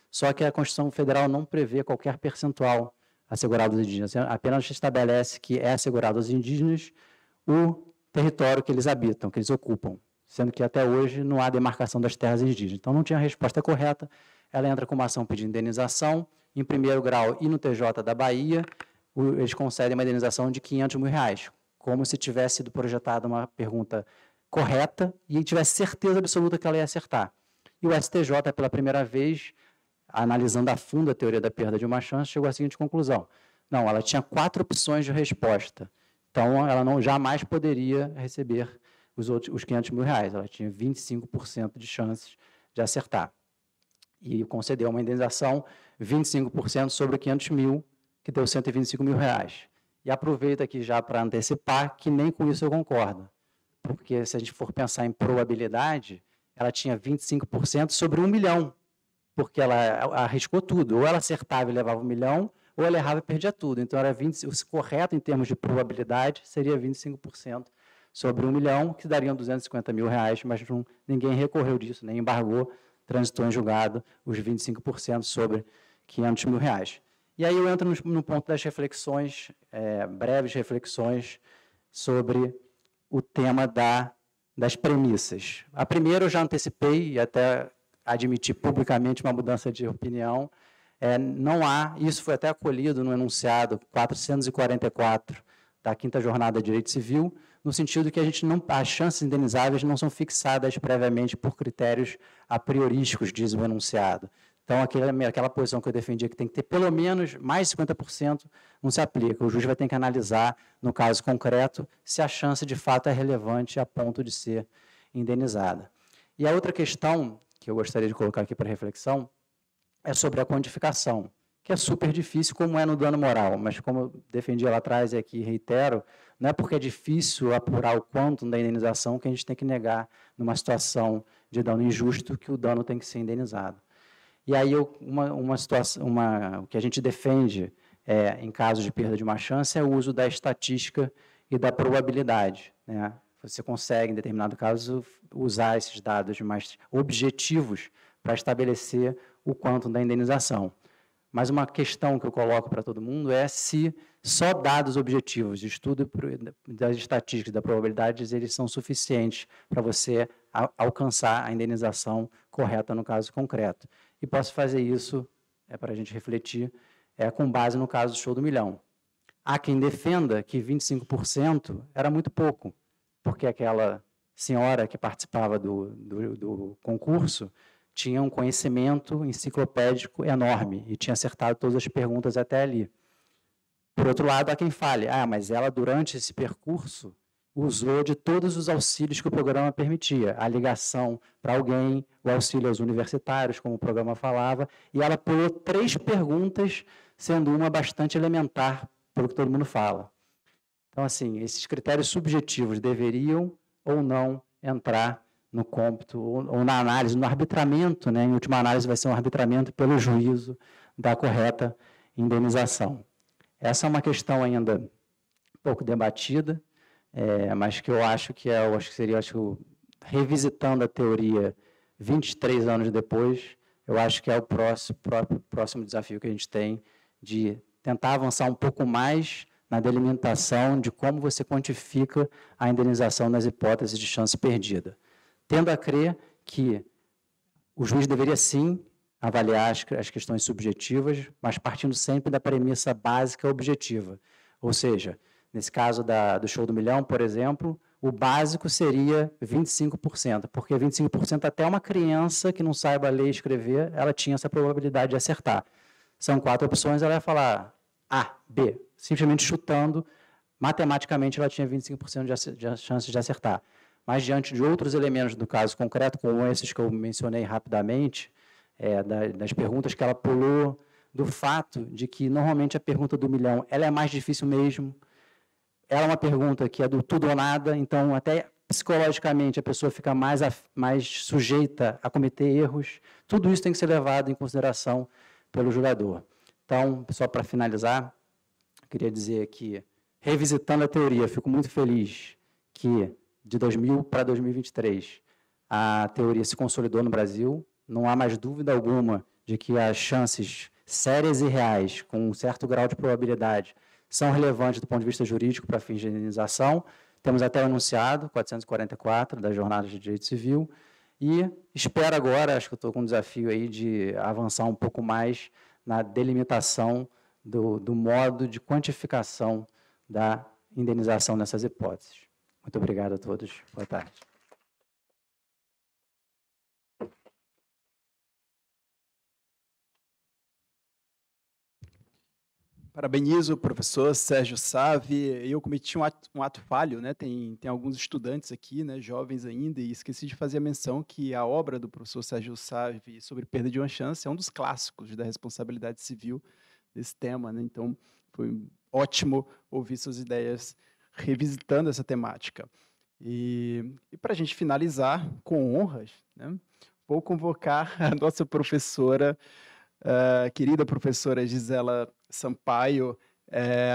Só que a Constituição Federal não prevê qualquer percentual assegurado aos indígenas, apenas estabelece que é assegurado aos indígenas o território que eles habitam, que eles ocupam sendo que até hoje não há demarcação das terras indígenas. Então não tinha a resposta correta. Ela entra com uma ação pedindo indenização em primeiro grau e no TJ da Bahia, eles concedem uma indenização de 500 mil reais, como se tivesse sido projetada uma pergunta correta e tivesse certeza absoluta que ela ia acertar. E o STJ, pela primeira vez, analisando a fundo a teoria da perda de uma chance, chegou à seguinte conclusão: não, ela tinha quatro opções de resposta, então ela não jamais poderia receber os, outros, os 500 mil reais. Ela tinha 25% de chances de acertar. E concedeu uma indenização 25% sobre 500 mil, que deu 125 mil reais. E aproveito aqui já para antecipar que nem com isso eu concordo. Porque se a gente for pensar em probabilidade, ela tinha 25% sobre um milhão, porque ela arriscou tudo. Ou ela acertava e levava um milhão, ou ela errava e perdia tudo. Então, era 20, o correto em termos de probabilidade seria 25% sobre um milhão, que dariam 250 mil reais, mas não, ninguém recorreu disso, nem embargou, transitou em julgado os 25% sobre 500 mil reais. E aí eu entro no, no ponto das reflexões, é, breves reflexões, sobre o tema da, das premissas. A primeira eu já antecipei e até admiti publicamente uma mudança de opinião. É, não há, isso foi até acolhido no enunciado 444 da Quinta Jornada de Direito Civil, no sentido que a gente não, as chances indenizáveis não são fixadas previamente por critérios a priorísticos, diz o enunciado. Então, aquela, aquela posição que eu defendia que tem que ter pelo menos mais 50%, não se aplica. O juiz vai ter que analisar, no caso concreto, se a chance de fato é relevante a ponto de ser indenizada. E a outra questão que eu gostaria de colocar aqui para reflexão é sobre a quantificação que é super difícil, como é no dano moral. Mas, como eu defendi lá atrás e aqui reitero, não é porque é difícil apurar o quanto da indenização que a gente tem que negar numa situação de dano injusto que o dano tem que ser indenizado. E aí, eu, uma, uma situação, uma, o que a gente defende é, em caso de perda de uma chance é o uso da estatística e da probabilidade. Né? Você consegue, em determinado caso, usar esses dados mais objetivos para estabelecer o quanto da indenização. Mas uma questão que eu coloco para todo mundo é se só dados objetivos de estudo das estatísticas, da probabilidade, eles são suficientes para você alcançar a indenização correta no caso concreto. E posso fazer isso, é para a gente refletir, é com base no caso do show do milhão. Há quem defenda que 25% era muito pouco, porque aquela senhora que participava do, do, do concurso tinha um conhecimento enciclopédico enorme e tinha acertado todas as perguntas até ali. Por outro lado, há quem fale, ah, mas ela, durante esse percurso, usou de todos os auxílios que o programa permitia, a ligação para alguém, o auxílio aos universitários, como o programa falava, e ela pulou três perguntas, sendo uma bastante elementar, pelo que todo mundo fala. Então, assim, esses critérios subjetivos deveriam ou não entrar no cômpito ou, ou, na análise, no arbitramento, né? em última análise vai ser um arbitramento pelo juízo da correta indenização. Essa é uma questão ainda pouco debatida, é, mas que eu acho que é, eu acho que seria, acho, revisitando a teoria 23 anos depois, eu acho que é o próximo, próprio, próximo desafio que a gente tem de tentar avançar um pouco mais na delimitação de como você quantifica a indenização nas hipóteses de chance perdida tendo a crer que o juiz deveria sim avaliar as, questões subjetivas, mas partindo sempre da premissa básica objetiva. Ou seja, nesse caso da, do show do milhão, por exemplo, o básico seria 25%, porque 25% até uma criança que não saiba ler e escrever, ela tinha essa probabilidade de acertar. São quatro opções, ela vai falar A, B, simplesmente chutando, matematicamente ela tinha 25% de, de de acertar. Mas diante de outros elementos do caso concreto, como esses que eu mencionei rapidamente, é, das perguntas que ela pulou, do fato de que normalmente a pergunta do milhão ela é mais difícil mesmo. Ela é uma pergunta que é do tudo ou nada, então até psicologicamente a pessoa fica mais, mais sujeita a cometer erros. Tudo isso tem que ser levado em consideração pelo jogador. Então, só para finalizar, queria dizer que, revisitando a teoria, fico muito feliz que de 2000 para 2023, a teoria se consolidou no Brasil. Não há mais dúvida alguma de que as chances sérias e reais, com um certo grau de probabilidade, são relevantes do ponto de vista jurídico para fins de indenização. Temos até o enunciado 444 das jornadas de direito civil e espero agora, acho que estou com um desafio aí de avançar um pouco mais na delimitação do, do modo de quantificação da indenização nessas hipóteses. Muito obrigado a todos. Boa tarde. Parabenizo o professor Sérgio Save. Eu cometi um ato, um ato falho, né? Tem, tem alguns estudantes aqui, né, jovens ainda, e esqueci de fazer a menção que a obra do professor Sérgio Save sobre perda de uma chance é um dos clássicos da responsabilidade civil desse tema, né? Então, foi ótimo ouvir suas ideias revisitando essa temática. E, e para a gente finalizar com honras, né, vou convocar a nossa professora, uh, querida professora Gisela Sampaio, é,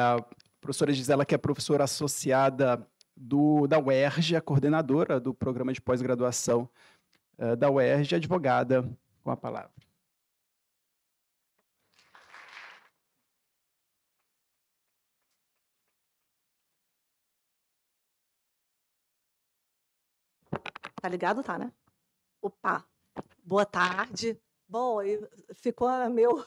professora Gisela, que é professora associada do, da UERJ, a coordenadora do programa de pós-graduação uh, da UERJ, advogada com a palavra. Tá ligado? Tá, né? Opa, boa tarde. Bom, ficou a meu,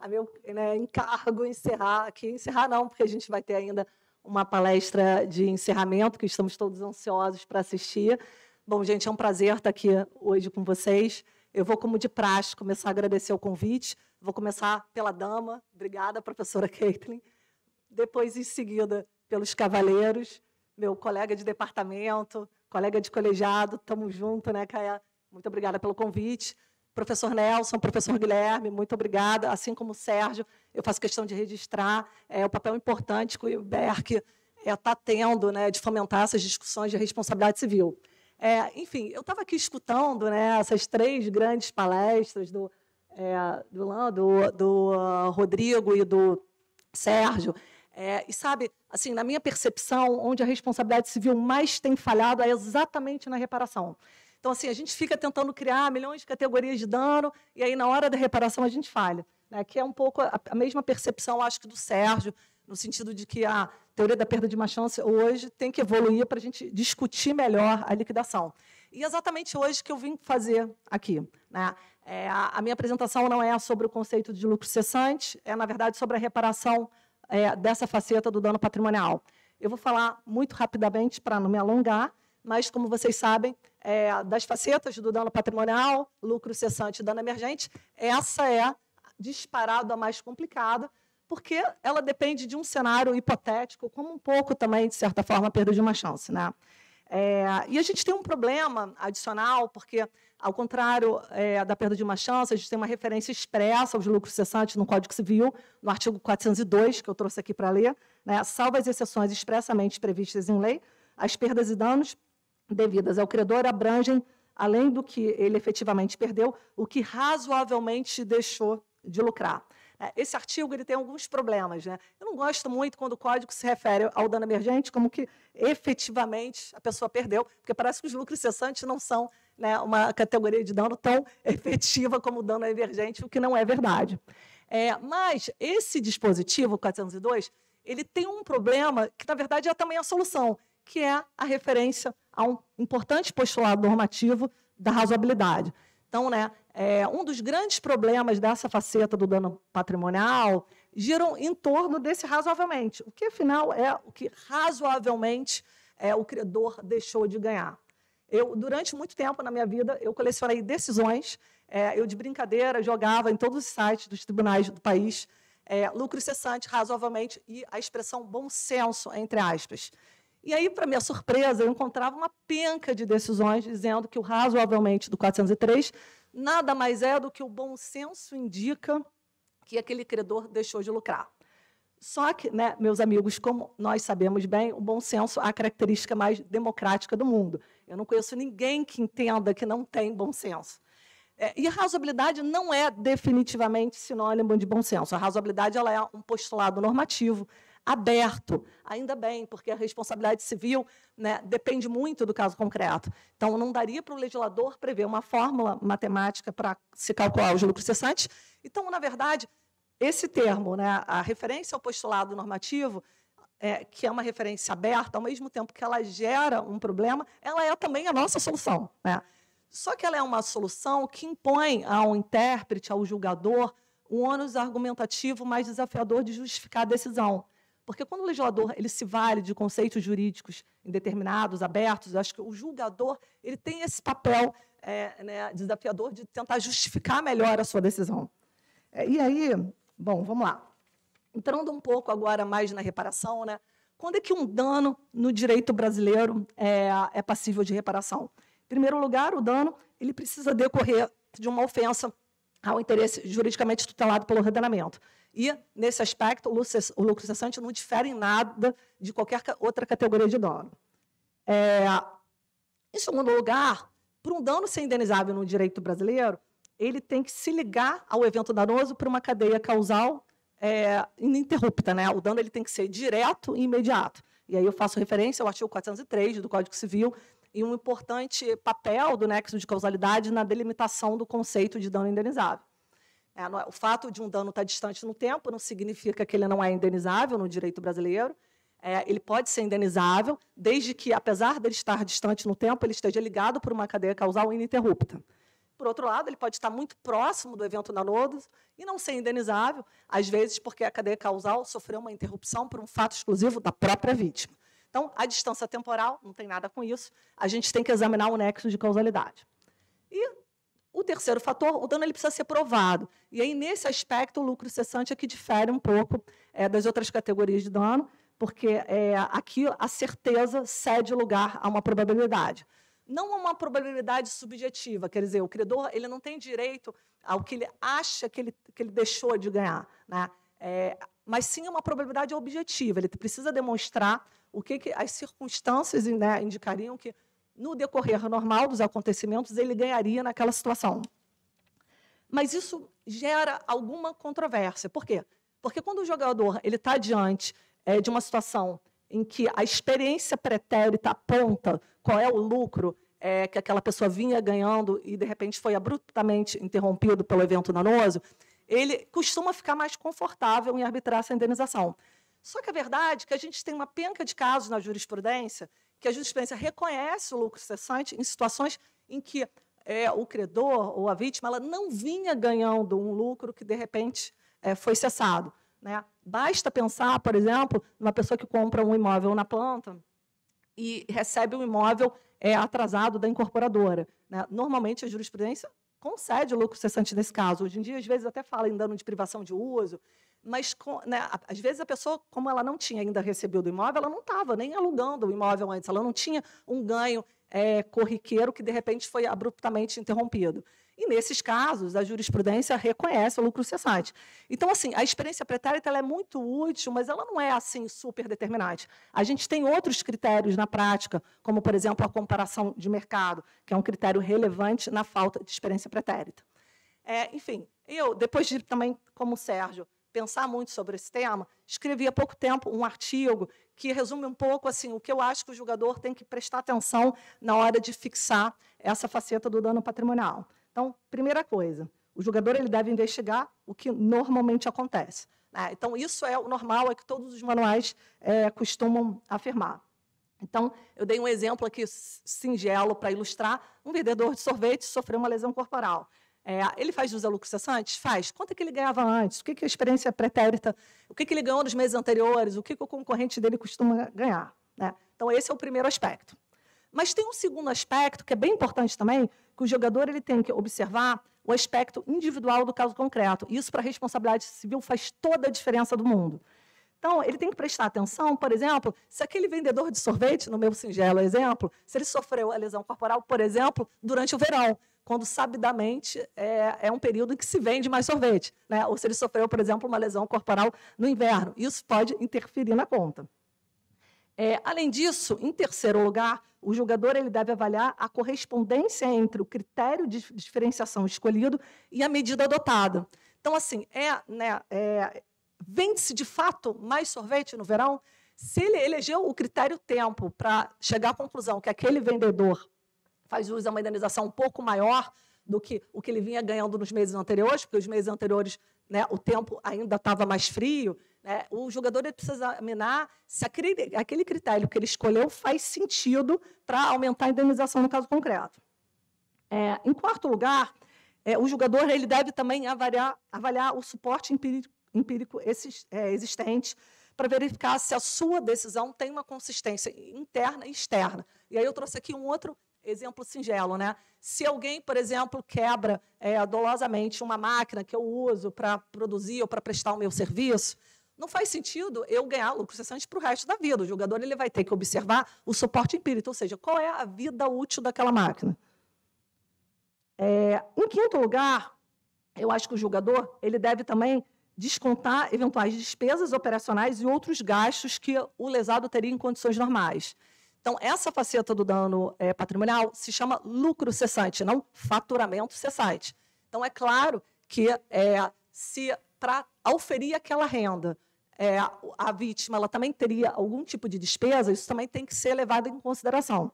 a meu né, encargo encerrar aqui. Encerrar não, porque a gente vai ter ainda uma palestra de encerramento, que estamos todos ansiosos para assistir. Bom, gente, é um prazer estar tá aqui hoje com vocês. Eu vou, como de praxe, começar a agradecer o convite. Vou começar pela dama. Obrigada, professora Caitlin. Depois, em seguida, pelos cavaleiros, meu colega de departamento, colega de colegiado, estamos juntos, né, Caia? Muito obrigada pelo convite. Professor Nelson, professor Guilherme, muito obrigada. Assim como o Sérgio, eu faço questão de registrar é, o papel importante que o IBERC está é, tá tendo né, de fomentar essas discussões de responsabilidade civil. É, enfim, eu estava aqui escutando né, essas três grandes palestras do, é, do, do, do Rodrigo e do Sérgio, é, e sabe, assim, na minha percepção, onde a responsabilidade civil mais tem falhado é exatamente na reparação. Então, assim, a gente fica tentando criar milhões de categorias de dano e aí, na hora da reparação, a gente falha. Né? Que é um pouco a, a mesma percepção, acho que, do Sérgio, no sentido de que a teoria da perda de uma chance hoje tem que evoluir para a gente discutir melhor a liquidação. E é exatamente hoje que eu vim fazer aqui. Né? É, a, a minha apresentação não é sobre o conceito de lucro cessante, é, na verdade, sobre a reparação é, dessa faceta do dano patrimonial. Eu vou falar muito rapidamente para não me alongar, mas como vocês sabem, é, das facetas do dano patrimonial, lucro cessante e dano emergente, essa é disparada a mais complicada, porque ela depende de um cenário hipotético, como um pouco também, de certa forma, a perda de uma chance. Né? É, e a gente tem um problema adicional, porque ao contrário é, da perda de uma chance, a gente tem uma referência expressa aos lucros cessantes no Código Civil, no artigo 402, que eu trouxe aqui para ler, né, salvo as exceções expressamente previstas em lei, as perdas e danos devidas ao credor abrangem, além do que ele efetivamente perdeu, o que razoavelmente deixou de lucrar. É, esse artigo ele tem alguns problemas. Né? Eu não gosto muito quando o código se refere ao dano emergente como que efetivamente a pessoa perdeu, porque parece que os lucros cessantes não são né, uma categoria de dano tão efetiva como o dano emergente, o que não é verdade. É, mas esse dispositivo 402, ele tem um problema que, na verdade, é também a solução, que é a referência a um importante postulado normativo da razoabilidade. Então, né, é, um dos grandes problemas dessa faceta do dano patrimonial giram em torno desse razoavelmente, o que afinal é o que razoavelmente é, o credor deixou de ganhar. Eu, durante muito tempo na minha vida, eu colecionei decisões. É, eu, de brincadeira, jogava em todos os sites dos tribunais do país é, lucro cessante, razoavelmente, e a expressão bom senso, entre aspas. E aí, para minha surpresa, eu encontrava uma penca de decisões dizendo que o razoavelmente do 403 nada mais é do que o bom senso indica que aquele credor deixou de lucrar. Só que, né, meus amigos, como nós sabemos bem, o bom senso é a característica mais democrática do mundo. Eu não conheço ninguém que entenda que não tem bom senso. É, e a razoabilidade não é definitivamente sinônimo de bom senso. A razoabilidade ela é um postulado normativo aberto, ainda bem, porque a responsabilidade civil né, depende muito do caso concreto. Então, não daria para o legislador prever uma fórmula matemática para se calcular os lucros cessantes. Então, na verdade, esse termo, né, a referência ao postulado normativo, é, que é uma referência aberta, ao mesmo tempo que ela gera um problema, ela é também a nossa solução. Né? Só que ela é uma solução que impõe ao intérprete, ao julgador, um ônus argumentativo mais desafiador de justificar a decisão. Porque quando o legislador ele se vale de conceitos jurídicos indeterminados, abertos, acho que o julgador ele tem esse papel é, né, desafiador de tentar justificar melhor a sua decisão. É, e aí, bom, vamos lá. Entrando um pouco agora mais na reparação, né? Quando é que um dano no direito brasileiro é, é passível de reparação? Em primeiro lugar, o dano ele precisa decorrer de uma ofensa ao interesse juridicamente tutelado pelo ordenamento. E, nesse aspecto, o lucro cessante não difere em nada de qualquer outra categoria de dano. É, em segundo lugar, para um dano ser indenizável no direito brasileiro, ele tem que se ligar ao evento danoso por uma cadeia causal é, ininterrupta, né? O dano ele tem que ser direto e imediato. E aí eu faço referência ao artigo 403 do Código Civil e um importante papel do nexo de causalidade na delimitação do conceito de dano indenizável. É, é o fato de um dano estar tá distante no tempo não significa que ele não é indenizável no direito brasileiro. É, ele pode ser indenizável, desde que, apesar dele estar distante no tempo, ele esteja ligado por uma cadeia causal ininterrupta. Por outro lado, ele pode estar muito próximo do evento danoso e não ser indenizável, às vezes porque a cadeia causal sofreu uma interrupção por um fato exclusivo da própria vítima. Então, a distância temporal não tem nada com isso. A gente tem que examinar o nexo de causalidade. E o terceiro fator, o dano ele precisa ser provado. E aí, nesse aspecto, o lucro cessante é que difere um pouco é, das outras categorias de dano, porque é, aqui a certeza cede lugar a uma probabilidade não é uma probabilidade subjetiva, quer dizer, o credor ele não tem direito ao que ele acha que ele, que ele deixou de ganhar, né? É, mas sim é uma probabilidade objetiva. Ele precisa demonstrar o que, que as circunstâncias né, indicariam que no decorrer normal dos acontecimentos ele ganharia naquela situação. Mas isso gera alguma controvérsia. Por quê? Porque quando o jogador ele está diante é, de uma situação em que a experiência pretérita aponta qual é o lucro é, que aquela pessoa vinha ganhando e, de repente, foi abruptamente interrompido pelo evento danoso, ele costuma ficar mais confortável em arbitrar essa indenização. Só que a verdade é que a gente tem uma penca de casos na jurisprudência que a jurisprudência reconhece o lucro cessante em situações em que é, o credor ou a vítima ela não vinha ganhando um lucro que, de repente, é, foi cessado. Né? Basta pensar, por exemplo, numa pessoa que compra um imóvel na planta e recebe um imóvel é, atrasado da incorporadora. Né? Normalmente, a jurisprudência concede o lucro cessante nesse caso. Hoje em dia, às vezes, até fala em dano de privação de uso, mas né, às vezes a pessoa, como ela não tinha ainda recebido o imóvel, ela não estava nem alugando o imóvel antes, ela não tinha um ganho é, corriqueiro que, de repente, foi abruptamente interrompido. E, nesses casos, a jurisprudência reconhece o lucro cessante. Então, assim, a experiência pretérita é muito útil, mas ela não é, assim, super determinante. A gente tem outros critérios na prática, como, por exemplo, a comparação de mercado, que é um critério relevante na falta de experiência pretérita. É, enfim, eu, depois de também, como o Sérgio, pensar muito sobre esse tema, escrevi há pouco tempo um artigo que resume um pouco assim o que eu acho que o julgador tem que prestar atenção na hora de fixar essa faceta do dano patrimonial. Então, primeira coisa, o julgador ele deve investigar o que normalmente acontece. Né? Então, isso é o normal, é que todos os manuais é, costumam afirmar. Então, eu dei um exemplo aqui singelo para ilustrar. Um vendedor de sorvete sofreu uma lesão corporal. É, ele faz uso alucossantes? Faz. Quanto é que ele ganhava antes? O que, que a experiência pretérita? O que, que ele ganhou nos meses anteriores? O que, que o concorrente dele costuma ganhar? Né? Então, esse é o primeiro aspecto. Mas tem um segundo aspecto que é bem importante também, que o jogador ele tem que observar o aspecto individual do caso concreto. Isso para a responsabilidade civil faz toda a diferença do mundo. Então, ele tem que prestar atenção, por exemplo, se aquele vendedor de sorvete, no meu singelo exemplo, se ele sofreu a lesão corporal, por exemplo, durante o verão, quando sabidamente é, é um período em que se vende mais sorvete, né? ou se ele sofreu, por exemplo, uma lesão corporal no inverno. Isso pode interferir na conta. É, além disso, em terceiro lugar, o julgador ele deve avaliar a correspondência entre o critério de diferenciação escolhido e a medida adotada. Então, assim, é, né, é, vende-se de fato mais sorvete no verão? Se ele elegeu o critério tempo para chegar à conclusão que aquele vendedor faz uso de uma indenização um pouco maior do que o que ele vinha ganhando nos meses anteriores, porque os meses anteriores né, o tempo ainda estava mais frio, né? O jogador precisa examinar se aquele, aquele critério que ele escolheu faz sentido para aumentar a indenização no caso concreto. É, em quarto lugar, é, o jogador ele deve também avaliar, avaliar o suporte empírico, empírico esses, é, existente para verificar se a sua decisão tem uma consistência interna e externa. E aí eu trouxe aqui um outro exemplo singelo, né? Se alguém, por exemplo, quebra é, dolosamente uma máquina que eu uso para produzir ou para prestar o meu serviço, não faz sentido eu ganhar lucro cessante para o resto da vida. O jogador ele vai ter que observar o suporte empírico, ou seja, qual é a vida útil daquela máquina. É, em quinto lugar, eu acho que o jogador ele deve também descontar eventuais despesas operacionais e outros gastos que o lesado teria em condições normais. Então, essa faceta do dano é, patrimonial se chama lucro cessante, não faturamento cessante. Então, é claro que é, se para auferir aquela renda é, a vítima ela também teria algum tipo de despesa, isso também tem que ser levado em consideração.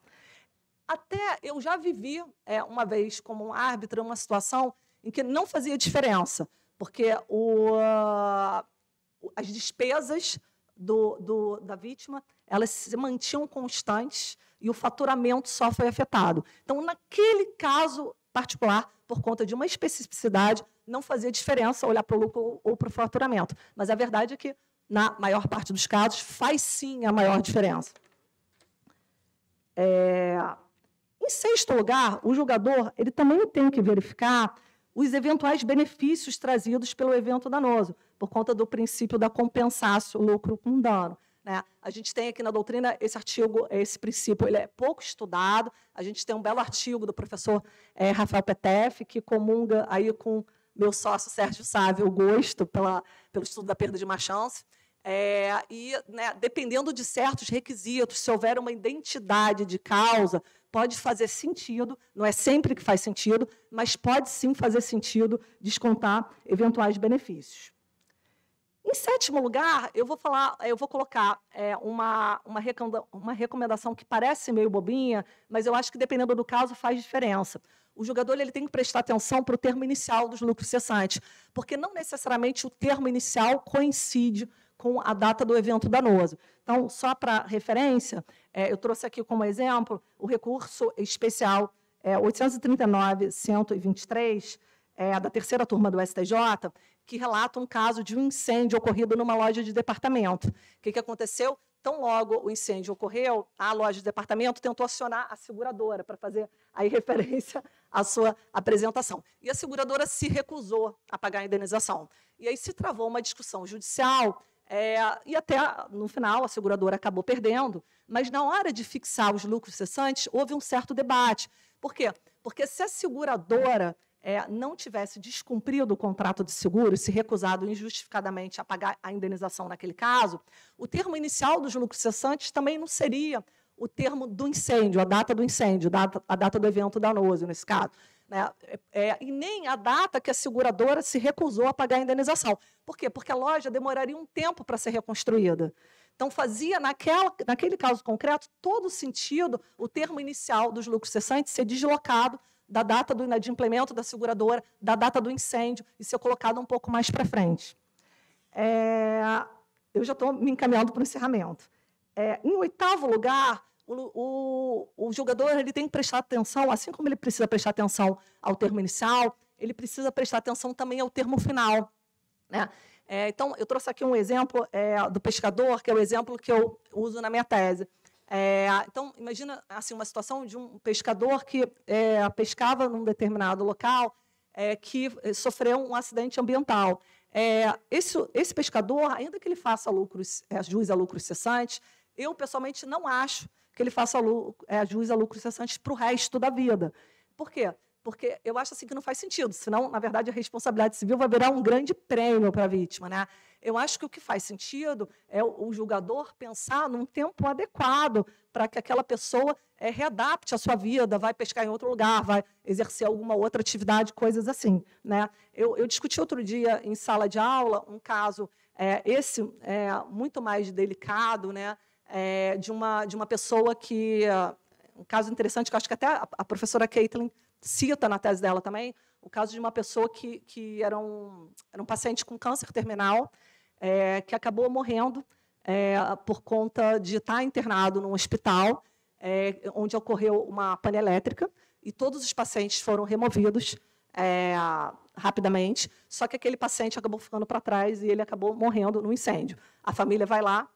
Até eu já vivi é, uma vez como um árbitro uma situação em que não fazia diferença, porque o, as despesas do, do, da vítima elas se mantinham constantes e o faturamento só foi afetado. Então, naquele caso particular, por conta de uma especificidade, não fazia diferença olhar para o lucro ou para o faturamento. Mas a verdade é que na maior parte dos casos, faz sim a maior diferença. É... Em sexto lugar, o julgador ele também tem que verificar os eventuais benefícios trazidos pelo evento danoso, por conta do princípio da compensação lucro com dano. Né? A gente tem aqui na doutrina esse artigo, esse princípio, ele é pouco estudado. A gente tem um belo artigo do professor é, Rafael Petef, que comunga aí com meu sócio Sérgio Sávio gosto pela, pelo estudo da perda de uma chance. É, e, né, dependendo de certos requisitos, se houver uma identidade de causa, pode fazer sentido, não é sempre que faz sentido, mas pode sim fazer sentido descontar eventuais benefícios. Em sétimo lugar, eu vou falar, eu vou colocar é, uma, uma recomendação que parece meio bobinha, mas eu acho que dependendo do caso faz diferença o jogador ele tem que prestar atenção para o termo inicial dos lucros cessantes, porque não necessariamente o termo inicial coincide com a data do evento danoso. Então, só para referência, é, eu trouxe aqui como exemplo o recurso especial é, 839-123, é, da terceira turma do STJ, que relata um caso de um incêndio ocorrido numa loja de departamento. O que, que aconteceu? Tão logo o incêndio ocorreu, a loja de departamento tentou acionar a seguradora para fazer aí referência a sua apresentação. E a seguradora se recusou a pagar a indenização. E aí se travou uma discussão judicial, é, e até no final a seguradora acabou perdendo, mas na hora de fixar os lucros cessantes houve um certo debate. Por quê? Porque se a seguradora é, não tivesse descumprido o contrato de seguro, se recusado injustificadamente a pagar a indenização naquele caso, o termo inicial dos lucros cessantes também não seria o termo do incêndio, a data do incêndio, a data do evento danoso, nesse caso. Né? É, é, e nem a data que a seguradora se recusou a pagar a indenização. Por quê? Porque a loja demoraria um tempo para ser reconstruída. Então, fazia, naquela, naquele caso concreto, todo sentido o termo inicial dos lucros cessantes ser deslocado da data do inadimplemento da seguradora, da data do incêndio, e ser colocado um pouco mais para frente. É, eu já estou me encaminhando para o encerramento. É, em oitavo lugar, o, o, o, jogador ele tem que prestar atenção, assim como ele precisa prestar atenção ao termo inicial, ele precisa prestar atenção também ao termo final. Né? É, então, eu trouxe aqui um exemplo é, do pescador, que é o exemplo que eu uso na minha tese. É, então, imagina assim uma situação de um pescador que é, pescava num determinado local é, que é, sofreu um acidente ambiental. Esse, esse, pescador, ainda que ele faça lucros, é, jus a lucros cessantes, eu, pessoalmente, não acho que ele faça é, juiz a lucros cessantes para o resto da vida. Por quê? Porque eu acho assim que não faz sentido, senão, na verdade, a responsabilidade civil vai virar um grande prêmio para a vítima. Né? Eu acho que o que faz sentido é o, o julgador pensar num tempo adequado para que aquela pessoa é, readapte a sua vida, vai pescar em outro lugar, vai exercer alguma outra atividade, coisas assim. Né? Eu, eu discuti outro dia em sala de aula um caso, é, esse é, muito mais delicado, né? é, de, uma, de uma pessoa que. Um caso interessante, que eu acho que até a, professora Caitlin cita na tese dela também, o caso de uma pessoa que, que era, um, era um paciente com câncer terminal, é, que acabou morrendo é, por conta de estar internado num hospital, é, onde ocorreu uma pane elétrica, e todos os pacientes foram removidos é, rapidamente, só que aquele paciente acabou ficando para trás e ele acabou morrendo no incêndio. A família vai lá,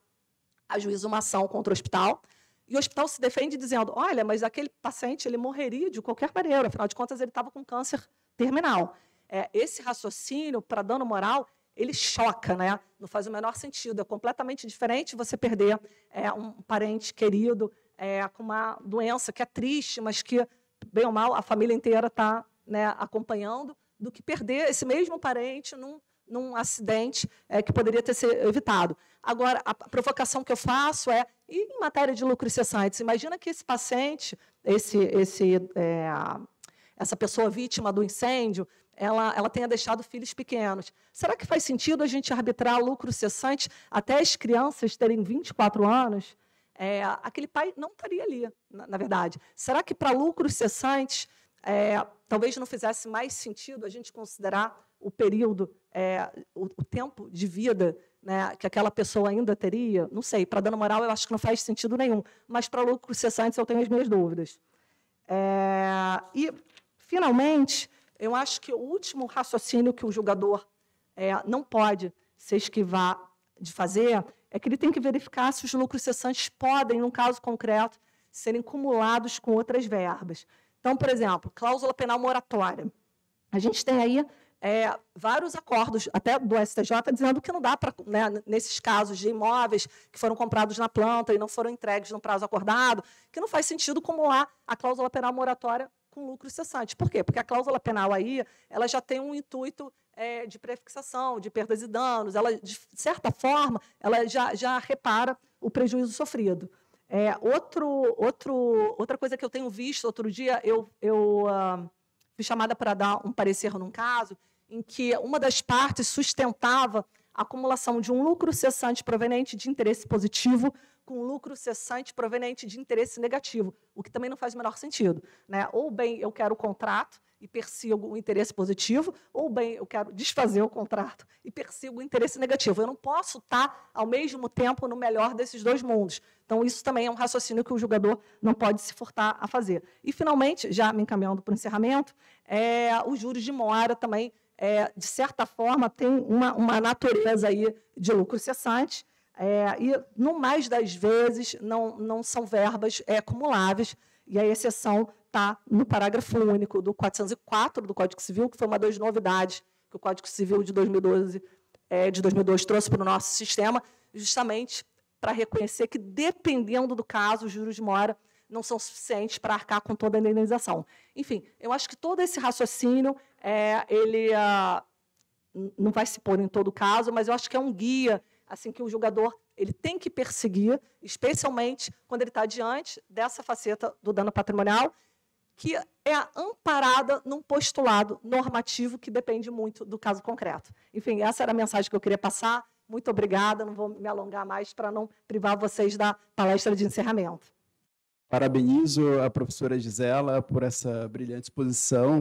ajuiza uma ação contra o hospital. E o hospital se defende dizendo: olha, mas aquele paciente ele morreria de qualquer maneira, afinal de contas ele estava com câncer terminal. É, esse raciocínio para dano moral ele choca, né? Não faz o menor sentido. É completamente diferente você perder é, um parente querido é, com uma doença que é triste, mas que bem ou mal a família inteira está né, acompanhando, do que perder esse mesmo parente num num acidente é, que poderia ter sido evitado. Agora, a provocação que eu faço é, em matéria de lucro e cessantes, imagina que esse paciente, esse, esse, é, essa pessoa vítima do incêndio, ela, ela tenha deixado filhos pequenos. Será que faz sentido a gente arbitrar lucro cessante até as crianças terem 24 anos? É, aquele pai não estaria ali, na, na verdade. Será que para lucros cessantes, é, talvez não fizesse mais sentido a gente considerar o período, é, o, o, tempo de vida né, que aquela pessoa ainda teria? Não sei. Para dano moral, eu acho que não faz sentido nenhum. Mas para lucro cessante, eu tenho as minhas dúvidas. É, e, finalmente, eu acho que o último raciocínio que o julgador é, não pode se esquivar de fazer é que ele tem que verificar se os lucros cessantes podem, num caso concreto, serem cumulados com outras verbas. Então, por exemplo, cláusula penal moratória. A gente tem aí é, vários acordos, até do STJ, dizendo que não dá para, né, nesses casos de imóveis que foram comprados na planta e não foram entregues no prazo acordado, que não faz sentido acumular a cláusula penal moratória com lucro cessante. Por quê? Porque a cláusula penal aí ela já tem um intuito é, de prefixação, de perdas e danos, ela, de certa forma, ela já, já repara o prejuízo sofrido. É, outro, outro, outra coisa que eu tenho visto outro dia, eu, eu uh, fui chamada para dar um parecer num caso em que uma das partes sustentava a acumulação de um lucro cessante proveniente de interesse positivo com lucro cessante proveniente de interesse negativo, o que também não faz o menor sentido. Né? Ou bem eu quero o contrato e persigo o interesse positivo, ou bem eu quero desfazer o contrato e persigo o interesse negativo. Eu não posso estar ao mesmo tempo no melhor desses dois mundos. Então, isso também é um raciocínio que o julgador não pode se furtar a fazer. E, finalmente, já me encaminhando para o encerramento, é, os juros de mora também é, de certa forma, tem uma, uma natureza aí de lucro cessante, é, e, no mais das vezes, não, não são verbas é, acumuláveis, e a exceção está no parágrafo único do 404 do Código Civil, que foi uma das novidades que o Código Civil de 2012, é, de 2002 trouxe para o nosso sistema, justamente para reconhecer que, dependendo do caso, os juros de mora não são suficientes para arcar com toda a indenização. Enfim, eu acho que todo esse raciocínio, é, ele ah, não vai se pôr em todo caso, mas eu acho que é um guia assim que o julgador ele tem que perseguir, especialmente quando ele está diante dessa faceta do dano patrimonial, que é amparada num postulado normativo que depende muito do caso concreto. Enfim, essa era a mensagem que eu queria passar. Muito obrigada, não vou me alongar mais para não privar vocês da palestra de encerramento. Parabenizo a professora Gisela por essa brilhante exposição.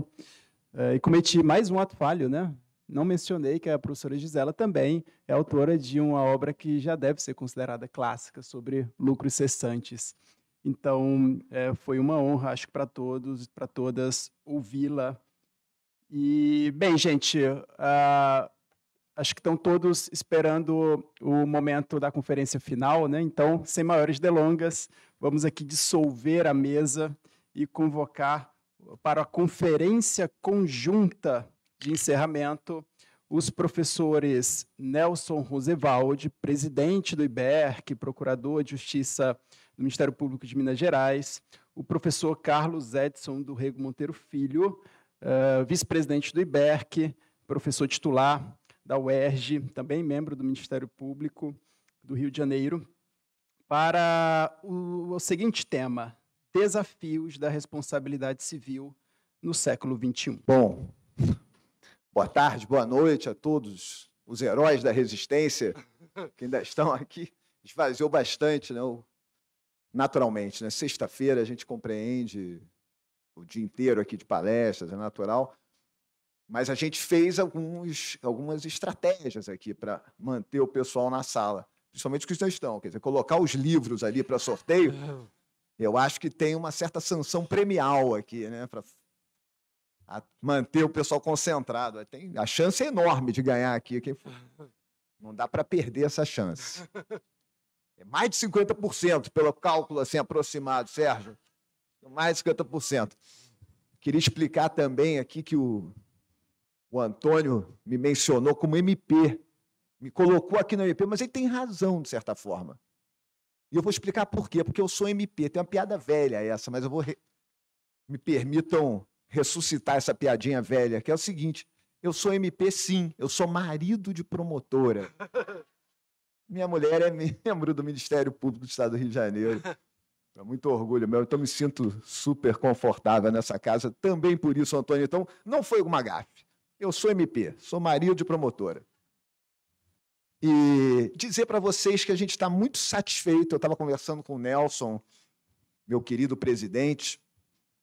Uh, e cometi mais um ato falho, né? Não mencionei que a professora Gisela também é autora de uma obra que já deve ser considerada clássica sobre lucros cessantes. Então, é, foi uma honra, acho que para todos, e para todas, ouvi-la. E, bem, gente, uh, acho que estão todos esperando o momento da conferência final, né? Então, sem maiores delongas, vamos aqui dissolver a mesa e convocar para a conferência conjunta de encerramento os professores Nelson Roosevelt, presidente do IBERC, procurador de Justiça do Ministério Público de Minas Gerais, o professor Carlos Edson do Rego Monteiro Filho, uh, vice-presidente do IBERC, professor titular da UERJ, também membro do Ministério Público do Rio de Janeiro, para o, o seguinte tema: desafios da responsabilidade civil no século XXI. Bom, boa tarde, boa noite a todos os heróis da resistência que ainda estão aqui. Esvaziou bastante, né? naturalmente. Né? Sexta-feira a gente compreende o dia inteiro aqui de palestras, é natural. Mas a gente fez alguns, algumas estratégias aqui para manter o pessoal na sala principalmente os cristãos, quer dizer, colocar os livros ali para sorteio, eu acho que tem uma certa sanção premial aqui, né? Para manter o pessoal concentrado. Tem, a chance é enorme de ganhar aqui. Quem Não dá para perder essa chance. É mais de 50%, pelo cálculo assim aproximado, Sérgio. Mais de 50%. Queria explicar também aqui que o, o Antônio me mencionou como MP me colocou aqui no MP, mas ele tem razão, de certa forma. E eu vou explicar por quê. Porque eu sou MP. Tem uma piada velha essa, mas eu vou. Re... Me permitam ressuscitar essa piadinha velha, que é o seguinte: eu sou MP, sim, eu sou marido de promotora. Minha mulher é membro do Ministério Público do Estado do Rio de Janeiro. É muito orgulho meu. Então me sinto super confortável nessa casa. Também por isso, Antônio. Então, não foi uma gafe. Eu sou MP, sou marido de promotora e dizer para vocês que a gente está muito satisfeito. Eu estava conversando com o Nelson, meu querido presidente.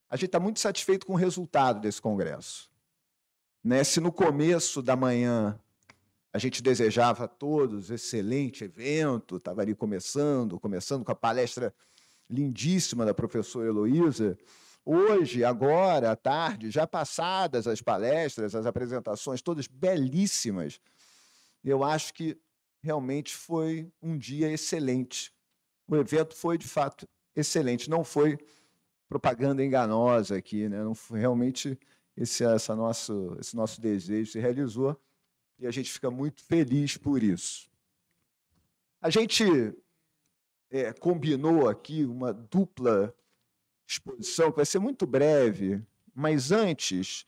A gente está muito satisfeito com o resultado desse congresso. Né? Se no começo da manhã a gente desejava a todos excelente evento, estava ali começando, começando com a palestra lindíssima da professora Heloísa. Hoje, agora, à tarde, já passadas as palestras, as apresentações, todas belíssimas, eu acho que realmente foi um dia excelente. O evento foi, de fato, excelente. Não foi propaganda enganosa aqui, né? Não foi realmente esse, essa nosso, esse nosso desejo se realizou e a gente fica muito feliz por isso. A gente é, combinou aqui uma dupla exposição que vai ser muito breve, mas antes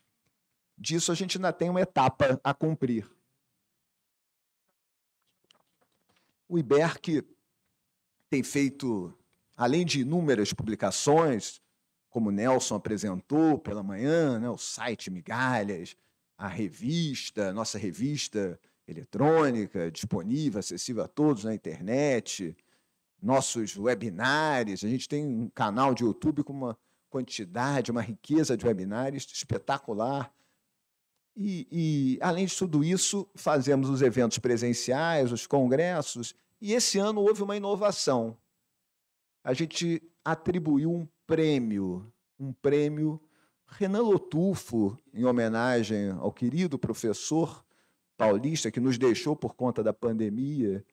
disso a gente ainda tem uma etapa a cumprir. O IBERC tem feito, além de inúmeras publicações, como o Nelson apresentou pela manhã, né, o site Migalhas, a revista, nossa revista eletrônica, disponível, acessível a todos na internet, nossos webinários. A gente tem um canal de YouTube com uma quantidade, uma riqueza de webinários espetacular. E, e, além de tudo isso, fazemos os eventos presenciais, os congressos, e esse ano houve uma inovação. A gente atribuiu um prêmio, um prêmio Renan Lotufo, em homenagem ao querido professor paulista que nos deixou por conta da pandemia,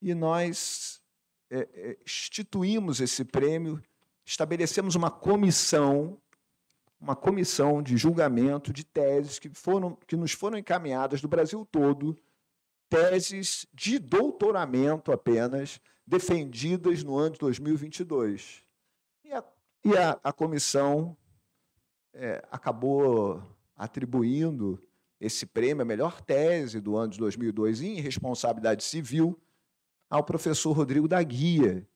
e nós é, é instituímos esse prêmio, estabelecemos uma comissão uma comissão de julgamento de teses que, foram, que nos foram encaminhadas do Brasil todo, teses de doutoramento apenas, defendidas no ano de 2022. E a, e a, a comissão é, acabou atribuindo esse prêmio, a melhor tese do ano de 2002 em responsabilidade civil, ao professor Rodrigo da Guia,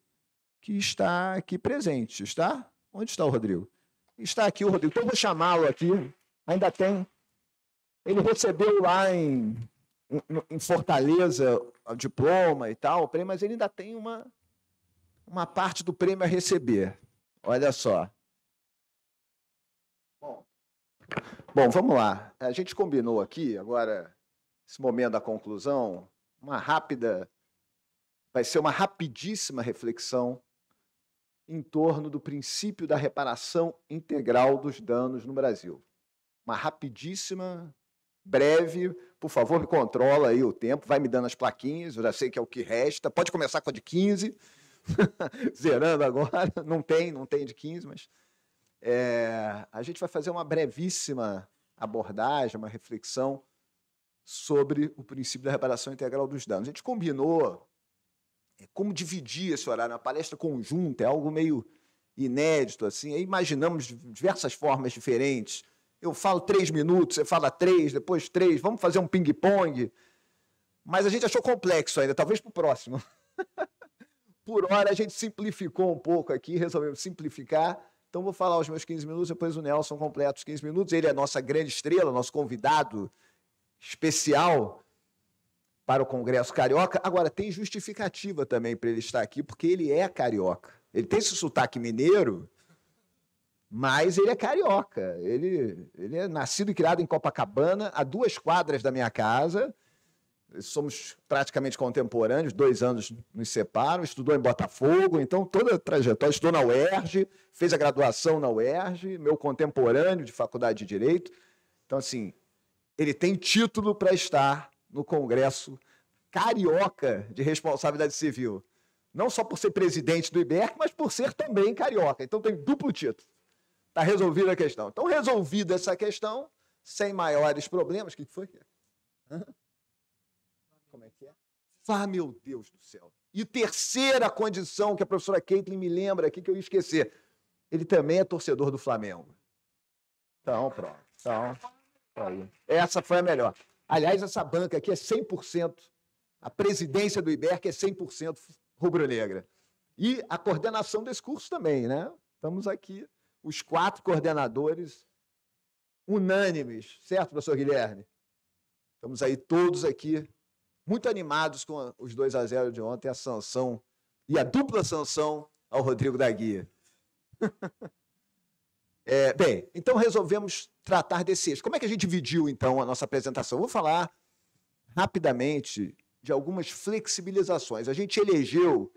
que está aqui presente. Está? Onde está o Rodrigo? está aqui o Rodrigo. Então, eu vou chamá-lo aqui. Ainda tem. Ele recebeu lá em, em Fortaleza o diploma e tal, o prêmio, mas ele ainda tem uma, uma parte do prêmio a receber. Olha só. Bom, Bom, vamos lá. A gente combinou aqui, agora, esse momento da conclusão, uma rápida. Vai ser uma rapidíssima reflexão em torno do princípio da reparação integral dos danos no Brasil. Uma rapidíssima, breve, por favor, me controla aí o tempo, vai me dando as plaquinhas, eu já sei que é o que resta. Pode começar com a de 15, zerando agora. Não tem, não tem de 15, mas é, a gente vai fazer uma brevíssima abordagem, uma reflexão sobre o princípio da reparação integral dos danos. A gente combinou é como dividir esse horário, uma palestra conjunta, é algo meio inédito, assim. Aí imaginamos diversas formas diferentes. Eu falo três minutos, você fala três, depois três, vamos fazer um ping-pong. Mas a gente achou complexo ainda, talvez para o próximo. Por hora a gente simplificou um pouco aqui, resolvemos simplificar. Então vou falar os meus 15 minutos, depois o Nelson completa os 15 minutos. Ele é a nossa grande estrela, nosso convidado especial para o Congresso Carioca. Agora, tem justificativa também para ele estar aqui, porque ele é carioca. Ele tem esse sotaque mineiro, mas ele é carioca. Ele, ele é nascido e criado em Copacabana, a duas quadras da minha casa. Somos praticamente contemporâneos, dois anos nos separam. Estudou em Botafogo, então toda a trajetória. Estudou na UERJ, fez a graduação na UERJ, meu contemporâneo de faculdade de Direito. Então, assim, ele tem título para estar no Congresso Carioca de Responsabilidade Civil. Não só por ser presidente do IBER, mas por ser também carioca. Então tem duplo título. Está resolvida a questão. Então, resolvida essa questão, sem maiores problemas, o que foi? É? Hã? Como é que é? Ah, meu Deus do céu. E terceira condição que a professora Caitlin me lembra aqui, que eu ia esquecer. Ele também é torcedor do Flamengo. Então, pronto. Então, aí. essa foi a melhor. Aliás, essa banca aqui é 100%, a presidência do IBERC é 100% rubro-negra. E a coordenação desse curso também, né? Estamos aqui, os quatro coordenadores unânimes, certo, professor Guilherme? Estamos aí todos aqui muito animados com os 2 a 0 de ontem, a sanção e a dupla sanção ao Rodrigo da Guia. É, bem, então resolvemos tratar desse eixo. Como é que a gente dividiu, então, a nossa apresentação? vou falar rapidamente de algumas flexibilizações. A gente elegeu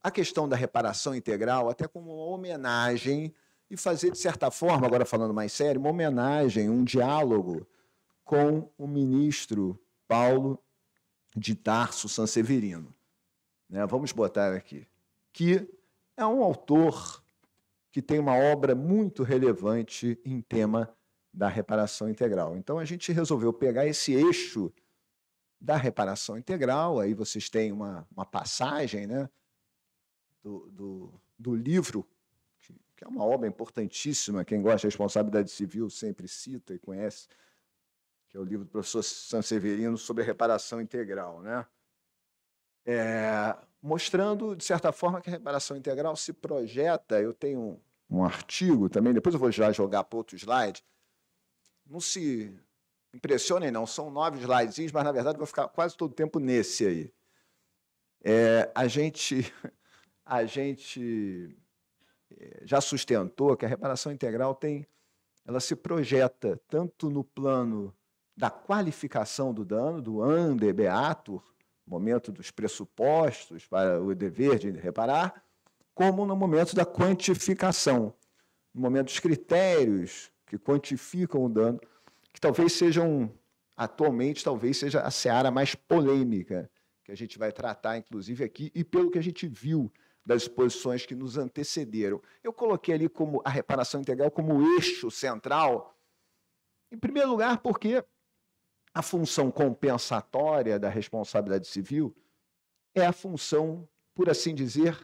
a questão da reparação integral até como uma homenagem e fazer, de certa forma, agora falando mais sério, uma homenagem, um diálogo com o ministro Paulo de Tarso Sanseverino. Né? Vamos botar aqui. Que é um autor que tem uma obra muito relevante em tema da reparação integral. Então, a gente resolveu pegar esse eixo da reparação integral, aí vocês têm uma, uma passagem né, do, do, do livro, que, que é uma obra importantíssima, quem gosta de responsabilidade civil sempre cita e conhece, que é o livro do professor Sanseverino sobre a reparação integral. Né? É, mostrando, de certa forma, que a reparação integral se projeta. Eu tenho um artigo também, depois eu vou já jogar para outro slide. Não se impressionem, não, são nove slides, mas na verdade vou ficar quase todo o tempo nesse aí. É, a gente, a gente é, já sustentou que a reparação integral tem, ela se projeta tanto no plano da qualificação do dano, do Ander Beatur, momento dos pressupostos para o dever de reparar, como no momento da quantificação, no momento dos critérios que quantificam o dano, que talvez sejam, atualmente, talvez seja a seara mais polêmica que a gente vai tratar, inclusive, aqui, e pelo que a gente viu das exposições que nos antecederam. Eu coloquei ali como a reparação integral como eixo central, em primeiro lugar, porque a função compensatória da responsabilidade civil é a função, por assim dizer,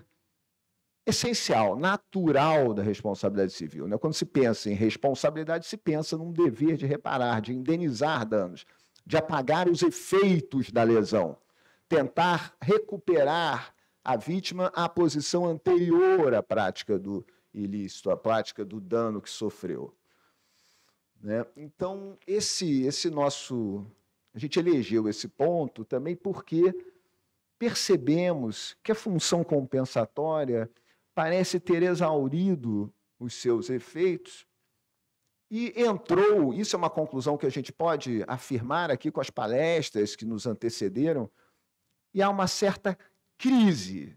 essencial, natural da responsabilidade civil. Né? Quando se pensa em responsabilidade, se pensa num dever de reparar, de indenizar danos, de apagar os efeitos da lesão, tentar recuperar a vítima à posição anterior à prática do ilícito, à prática do dano que sofreu. Né? Então, esse, esse nosso. A gente elegeu esse ponto também porque percebemos que a função compensatória parece ter exaurido os seus efeitos e entrou. Isso é uma conclusão que a gente pode afirmar aqui com as palestras que nos antecederam, e há uma certa crise.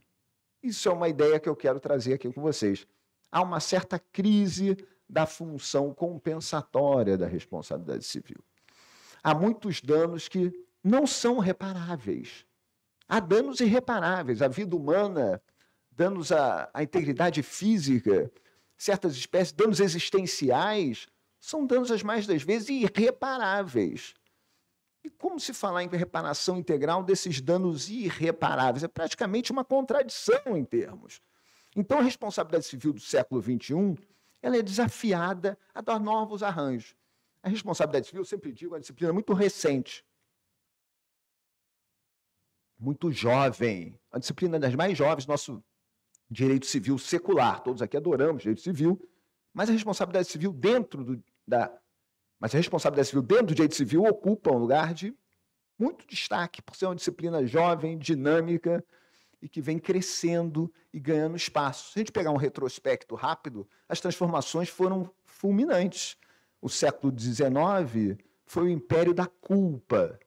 Isso é uma ideia que eu quero trazer aqui com vocês. Há uma certa crise da função compensatória da responsabilidade civil. Há muitos danos que não são reparáveis. Há danos irreparáveis à vida humana, danos à, à integridade física, certas espécies, danos existenciais, são danos, as mais das vezes, irreparáveis. E como se falar em reparação integral desses danos irreparáveis? É praticamente uma contradição em termos. Então, a responsabilidade civil do século XXI ela é desafiada a dar novos arranjos. A responsabilidade civil, eu sempre digo, é uma disciplina muito recente, muito jovem, a disciplina das mais jovens, nosso direito civil secular. Todos aqui adoramos direito civil, mas a responsabilidade civil dentro do, da mas a responsabilidade civil dentro do direito civil ocupa um lugar de muito destaque por ser uma disciplina jovem, dinâmica, e que vem crescendo e ganhando espaço. Se a gente pegar um retrospecto rápido, as transformações foram fulminantes. O século XIX foi o império da culpa.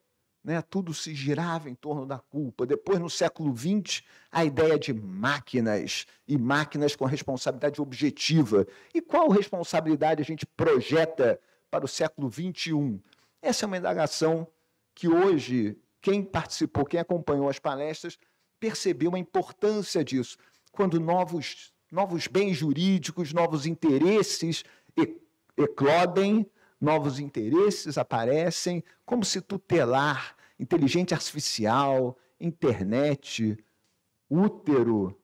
Né? Tudo se girava em torno da culpa. Depois, no século XX, a ideia de máquinas e máquinas com responsabilidade objetiva. E qual responsabilidade a gente projeta para o século XXI? Essa é uma indagação que hoje, quem participou, quem acompanhou as palestras, percebeu a importância disso, quando novos, novos bens jurídicos, novos interesses eclodem, novos interesses aparecem, como se tutelar, inteligência artificial, internet, útero,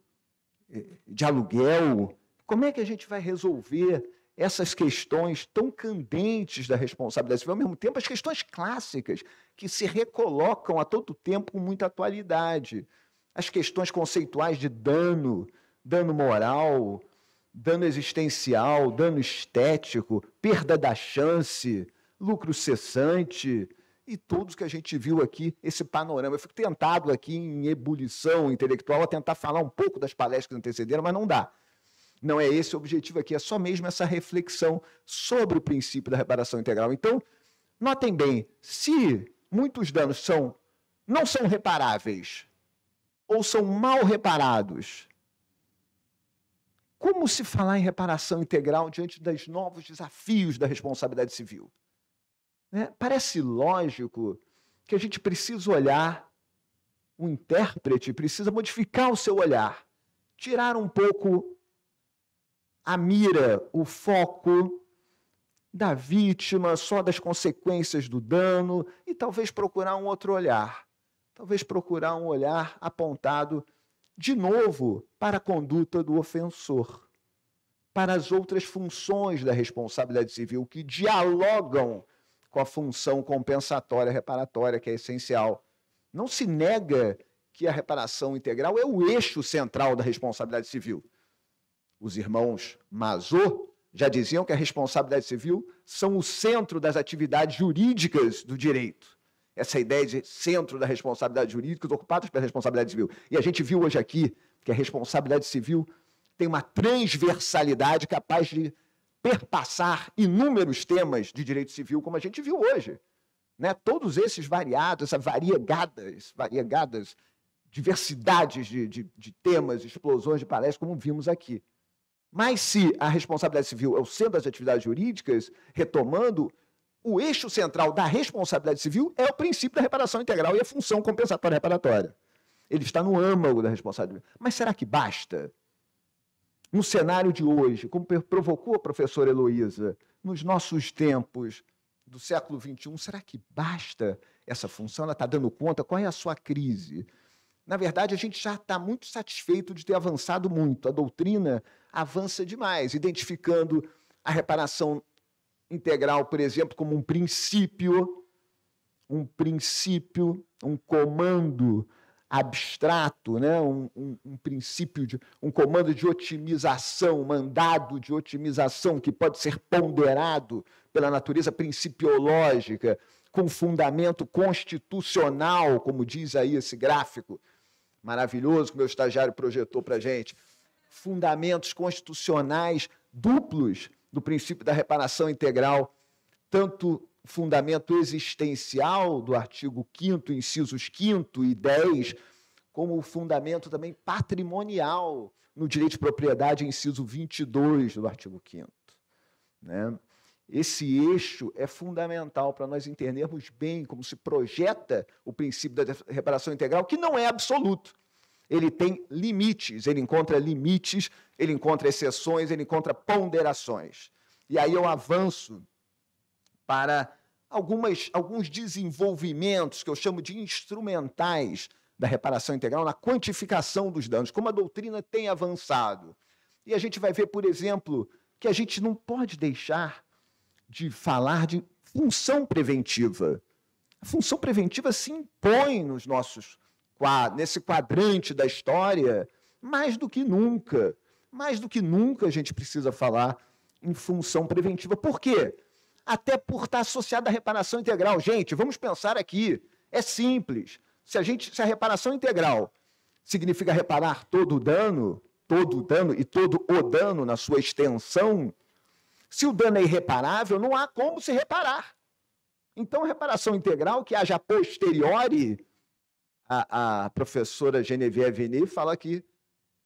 eh, de aluguel. Como é que a gente vai resolver essas questões tão candentes da responsabilidade civil, ao mesmo tempo as questões clássicas que se recolocam a todo tempo com muita atualidade? as questões conceituais de dano, dano moral, dano existencial, dano estético, perda da chance, lucro cessante e tudo que a gente viu aqui, esse panorama. Eu fico tentado aqui em ebulição intelectual a tentar falar um pouco das palestras que antecederam, mas não dá. Não é esse o objetivo aqui, é só mesmo essa reflexão sobre o princípio da reparação integral. Então, notem bem, se muitos danos são não são reparáveis, ou são mal reparados? Como se falar em reparação integral diante dos novos desafios da responsabilidade civil? Né? Parece lógico que a gente precisa olhar, o intérprete precisa modificar o seu olhar, tirar um pouco a mira, o foco da vítima, só das consequências do dano, e talvez procurar um outro olhar talvez procurar um olhar apontado de novo para a conduta do ofensor, para as outras funções da responsabilidade civil que dialogam com a função compensatória reparatória, que é essencial. Não se nega que a reparação integral é o eixo central da responsabilidade civil. Os irmãos Mazot já diziam que a responsabilidade civil são o centro das atividades jurídicas do direito essa ideia de centro da responsabilidade jurídica ocupadas pela responsabilidade civil. E a gente viu hoje aqui que a responsabilidade civil tem uma transversalidade capaz de perpassar inúmeros temas de direito civil, como a gente viu hoje. Né? Todos esses variados, essas variegadas, variegadas diversidades de, de, de temas, explosões de palestras, como vimos aqui. Mas se a responsabilidade civil é o centro das atividades jurídicas, retomando, o eixo central da responsabilidade civil é o princípio da reparação integral e a função compensatória reparatória. Ele está no âmago da responsabilidade. Mas será que basta? No cenário de hoje, como provocou a professora Heloísa, nos nossos tempos do século XXI, será que basta essa função? Ela está dando conta? Qual é a sua crise? Na verdade, a gente já está muito satisfeito de ter avançado muito. A doutrina avança demais, identificando a reparação integral, por exemplo, como um princípio, um princípio, um comando abstrato, né? um, um, um princípio, de, um comando de otimização, um mandado de otimização que pode ser ponderado pela natureza principiológica, com fundamento constitucional, como diz aí esse gráfico maravilhoso que meu estagiário projetou para a gente. Fundamentos constitucionais duplos do princípio da reparação integral, tanto fundamento existencial do artigo 5 incisos 5 e 10, como o fundamento também patrimonial no direito de propriedade, inciso 22 do artigo 5 né? Esse eixo é fundamental para nós entendermos bem como se projeta o princípio da reparação integral, que não é absoluto ele tem limites, ele encontra limites, ele encontra exceções, ele encontra ponderações. E aí eu avanço para algumas, alguns desenvolvimentos que eu chamo de instrumentais da reparação integral na quantificação dos danos, como a doutrina tem avançado. E a gente vai ver, por exemplo, que a gente não pode deixar de falar de função preventiva. A função preventiva se impõe nos nossos nesse quadrante da história, mais do que nunca. Mais do que nunca a gente precisa falar em função preventiva. Por quê? Até por estar associada à reparação integral. Gente, vamos pensar aqui. É simples. Se a, gente, se a reparação integral significa reparar todo o dano, todo o dano e todo o dano na sua extensão, se o dano é irreparável, não há como se reparar. Então, reparação integral que haja posteriori a, a professora Genevieve Veni fala que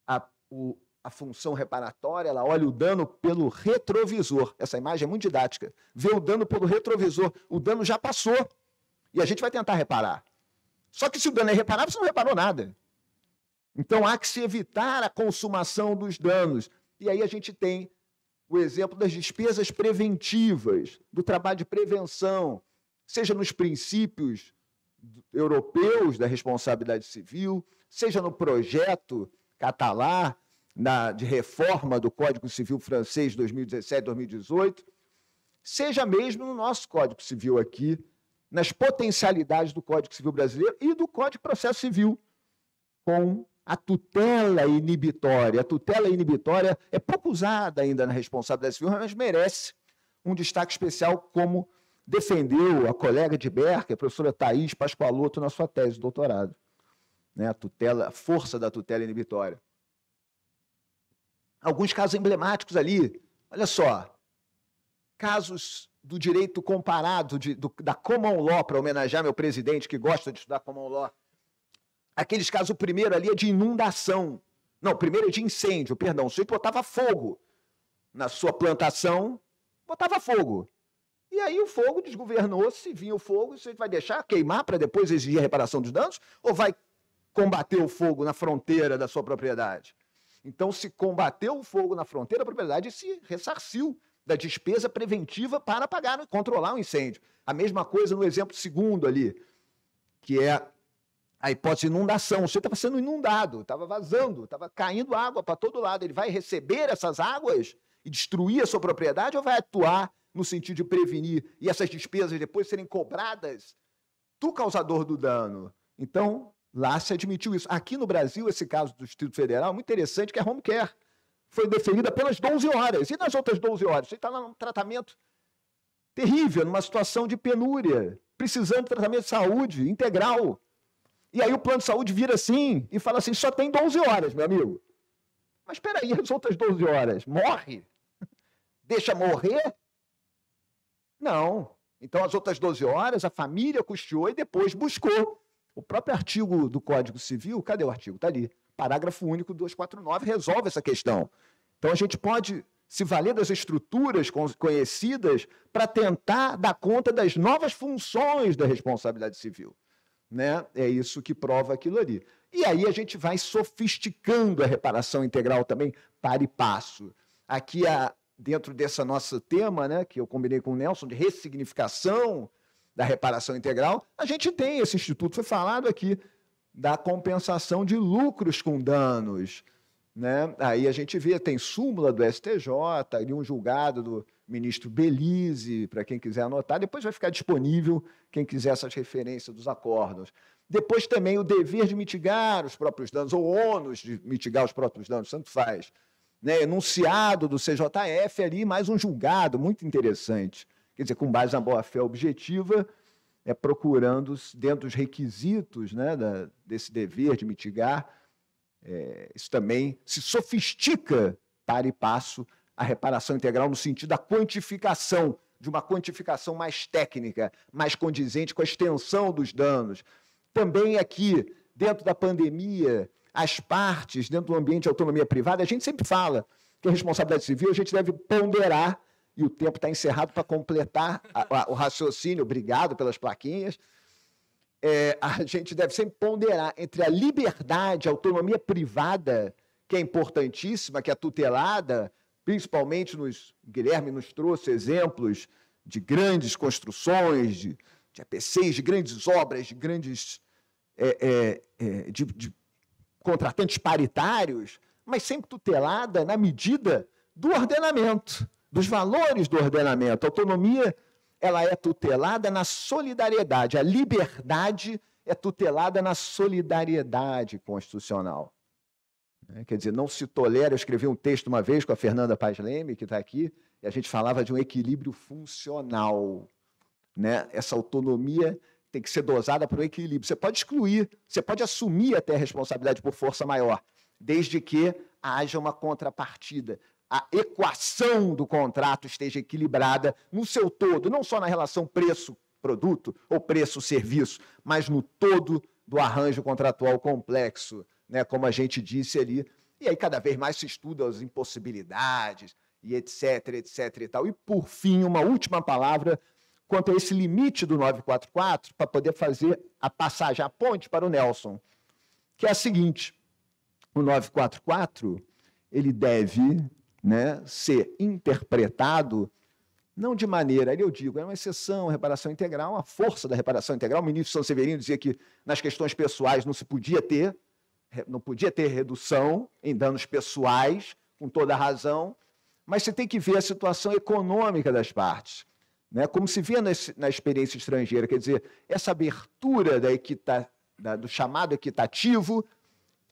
a, o, a função reparatória, ela olha o dano pelo retrovisor. Essa imagem é muito didática. Vê o dano pelo retrovisor. O dano já passou. E a gente vai tentar reparar. Só que se o dano é reparável, você não reparou nada. Então há que se evitar a consumação dos danos. E aí a gente tem o exemplo das despesas preventivas, do trabalho de prevenção, seja nos princípios europeus da responsabilidade civil, seja no projeto catalá na, de reforma do Código Civil francês 2017-2018, seja mesmo no nosso Código Civil aqui, nas potencialidades do Código Civil brasileiro e do Código de Processo Civil, com a tutela inibitória. A tutela inibitória é pouco usada ainda na responsabilidade civil, mas merece um destaque especial como defendeu a colega de Berker, a professora Thais Pascoaloto, na sua tese de doutorado. Né? A tutela, a força da tutela inibitória. Alguns casos emblemáticos ali. Olha só. Casos do direito comparado, de, do, da common law, para homenagear meu presidente que gosta de estudar common law. Aqueles casos, o primeiro ali é de inundação. Não, primeiro é de incêndio, perdão. O senhor botava fogo na sua plantação, botava fogo. E aí o fogo desgovernou-se, vinha o fogo, você vai deixar queimar para depois exigir a reparação dos danos? Ou vai combater o fogo na fronteira da sua propriedade? Então, se combateu o fogo na fronteira, da propriedade se ressarciu da despesa preventiva para apagar, controlar o incêndio. A mesma coisa no exemplo segundo ali, que é a hipótese de inundação. Você estava sendo inundado, estava vazando, estava caindo água para todo lado. Ele vai receber essas águas e destruir a sua propriedade ou vai atuar no sentido de prevenir e essas despesas depois serem cobradas do causador do dano. Então, lá se admitiu isso. Aqui no Brasil, esse caso do Distrito Federal é muito interessante, que é home care. Foi deferida pelas 12 horas. E nas outras 12 horas? Você está lá num tratamento terrível, numa situação de penúria, precisando de tratamento de saúde integral. E aí o plano de saúde vira assim e fala assim: só tem 12 horas, meu amigo. Mas espera aí, as outras 12 horas, morre? Deixa morrer? Não. Então, as outras 12 horas, a família custeou e depois buscou. O próprio artigo do Código Civil, cadê o artigo? Está ali. Parágrafo único 249 resolve essa questão. Então, a gente pode se valer das estruturas conhecidas para tentar dar conta das novas funções da responsabilidade civil. Né? É isso que prova aquilo ali. E aí a gente vai sofisticando a reparação integral também, para e passo. Aqui a, dentro dessa nosso tema, né, que eu combinei com o Nelson, de ressignificação da reparação integral, a gente tem esse instituto, foi falado aqui, da compensação de lucros com danos. Né? Aí a gente vê, tem súmula do STJ, ali um julgado do ministro Belize, para quem quiser anotar, depois vai ficar disponível quem quiser essas referências dos acordos. Depois também o dever de mitigar os próprios danos, ou ônus de mitigar os próprios danos, tanto faz né, enunciado do CJF ali, mais um julgado muito interessante. Quer dizer, com base na boa-fé objetiva, é, procurando, dentro dos requisitos né, da, desse dever de mitigar, é, isso também se sofistica para e passo a reparação integral no sentido da quantificação, de uma quantificação mais técnica, mais condizente com a extensão dos danos. Também aqui, dentro da pandemia, as partes dentro do ambiente de autonomia privada, a gente sempre fala que a responsabilidade civil a gente deve ponderar, e o tempo está encerrado para completar a, a, o raciocínio, obrigado pelas plaquinhas. É, a gente deve sempre ponderar entre a liberdade, a autonomia privada, que é importantíssima, que é tutelada, principalmente nos. Guilherme nos trouxe exemplos de grandes construções, de, de APCs, de grandes obras, de grandes. É, é, é de, de contratantes paritários, mas sempre tutelada na medida do ordenamento, dos valores do ordenamento. A autonomia ela é tutelada na solidariedade, a liberdade é tutelada na solidariedade constitucional. Né? Quer dizer, não se tolera. Eu escrevi um texto uma vez com a Fernanda Paz Leme, que está aqui, e a gente falava de um equilíbrio funcional. Né? Essa autonomia tem que ser dosada para o equilíbrio. Você pode excluir, você pode assumir até a responsabilidade por força maior, desde que haja uma contrapartida. A equação do contrato esteja equilibrada no seu todo, não só na relação preço-produto ou preço-serviço, mas no todo do arranjo contratual complexo, né? como a gente disse ali. E aí cada vez mais se estuda as impossibilidades e etc, etc e tal. E por fim, uma última palavra quanto a esse limite do 944 para poder fazer a passagem, a ponte para o Nelson, que é a seguinte: o 944 ele deve né, ser interpretado não de maneira, eu digo, é uma exceção, reparação integral, a força da reparação integral. O ministro São Severino dizia que nas questões pessoais não se podia ter, não podia ter redução em danos pessoais, com toda a razão, mas você tem que ver a situação econômica das partes né? como se vê na experiência estrangeira. Quer dizer, essa abertura da equita, da, do chamado equitativo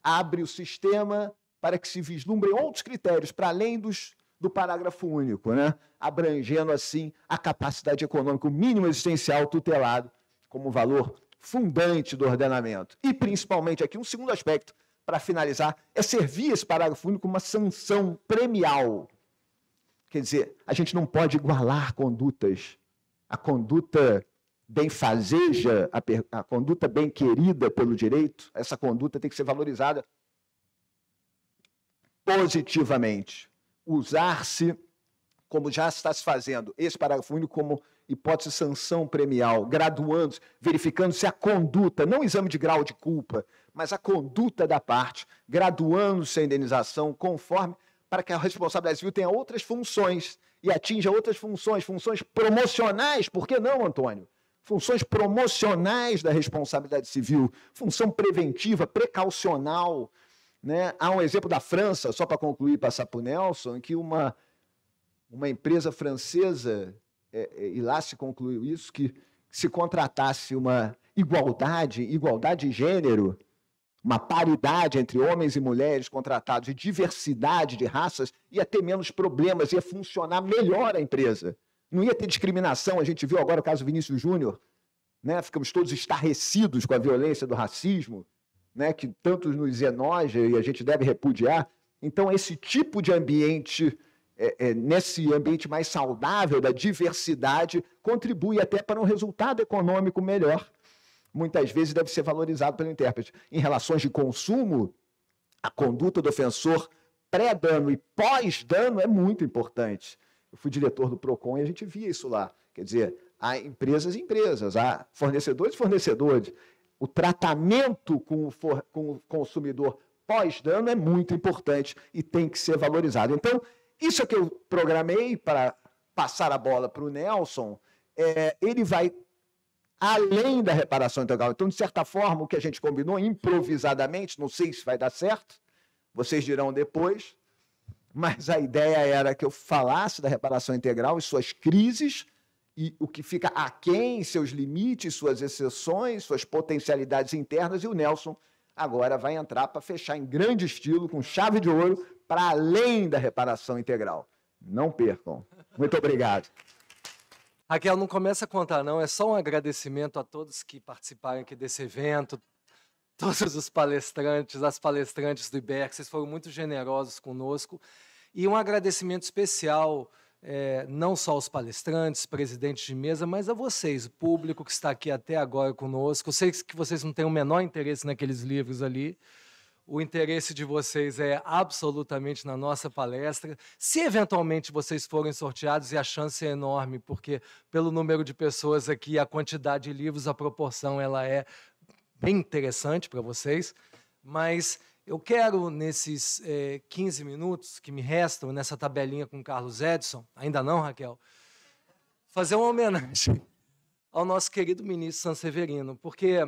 abre o sistema para que se vislumbrem outros critérios, para além dos, do parágrafo único, né? abrangendo assim a capacidade econômica, o mínimo existencial tutelado como valor fundante do ordenamento. E, principalmente, aqui um segundo aspecto, para finalizar, é servir esse parágrafo único como uma sanção premial Quer dizer, a gente não pode igualar condutas. A conduta benfazeja, a, per... a conduta bem querida pelo direito, essa conduta tem que ser valorizada positivamente. Usar-se, como já está se fazendo, esse parágrafo único como hipótese de sanção premial, graduando, verificando se a conduta, não exame de grau de culpa, mas a conduta da parte, graduando-se a indenização conforme para que a responsabilidade civil tenha outras funções e atinja outras funções, funções promocionais, por que não, Antônio? Funções promocionais da responsabilidade civil, função preventiva, precaucional. Né? Há um exemplo da França, só para concluir e passar para o Nelson, em que uma, uma empresa francesa, é, é, e lá se concluiu isso, que se contratasse uma igualdade, igualdade de gênero, uma paridade entre homens e mulheres contratados e diversidade de raças, ia ter menos problemas, ia funcionar melhor a empresa. Não ia ter discriminação. A gente viu agora o caso Vinícius Júnior, né? Ficamos todos estarrecidos com a violência do racismo, né? Que tanto nos enoja e a gente deve repudiar. Então, esse tipo de ambiente, é, é, nesse ambiente mais saudável da diversidade, contribui até para um resultado econômico melhor muitas vezes deve ser valorizado pelo intérprete. Em relações de consumo, a conduta do ofensor pré-dano e pós-dano é muito importante. Eu fui diretor do PROCON e a gente via isso lá. Quer dizer, há empresas e empresas, há fornecedores e fornecedores. O tratamento com o, for, com o consumidor pós-dano é muito importante e tem que ser valorizado. Então, isso é que eu programei para passar a bola para o Nelson. É, ele vai além da reparação integral. Então, de certa forma, o que a gente combinou improvisadamente, não sei se vai dar certo, vocês dirão depois, mas a ideia era que eu falasse da reparação integral e suas crises e o que fica aquém, seus limites, suas exceções, suas potencialidades internas, e o Nelson agora vai entrar para fechar em grande estilo, com chave de ouro, para além da reparação integral. Não percam. Muito obrigado. Raquel, não começa a contar, não. É só um agradecimento a todos que participaram aqui desse evento, todos os palestrantes, as palestrantes do IBER, vocês foram muito generosos conosco. E um agradecimento especial, é, não só aos palestrantes, presidentes de mesa, mas a vocês, o público que está aqui até agora conosco. Eu sei que vocês não têm o menor interesse naqueles livros ali, o interesse de vocês é absolutamente na nossa palestra. Se eventualmente vocês forem sorteados, e a chance é enorme, porque pelo número de pessoas aqui, a quantidade de livros, a proporção ela é bem interessante para vocês. Mas eu quero, nesses é, eh, 15 minutos que me restam, nessa tabelinha com Carlos Edson, ainda não, Raquel, fazer uma homenagem ao nosso querido ministro Severino, porque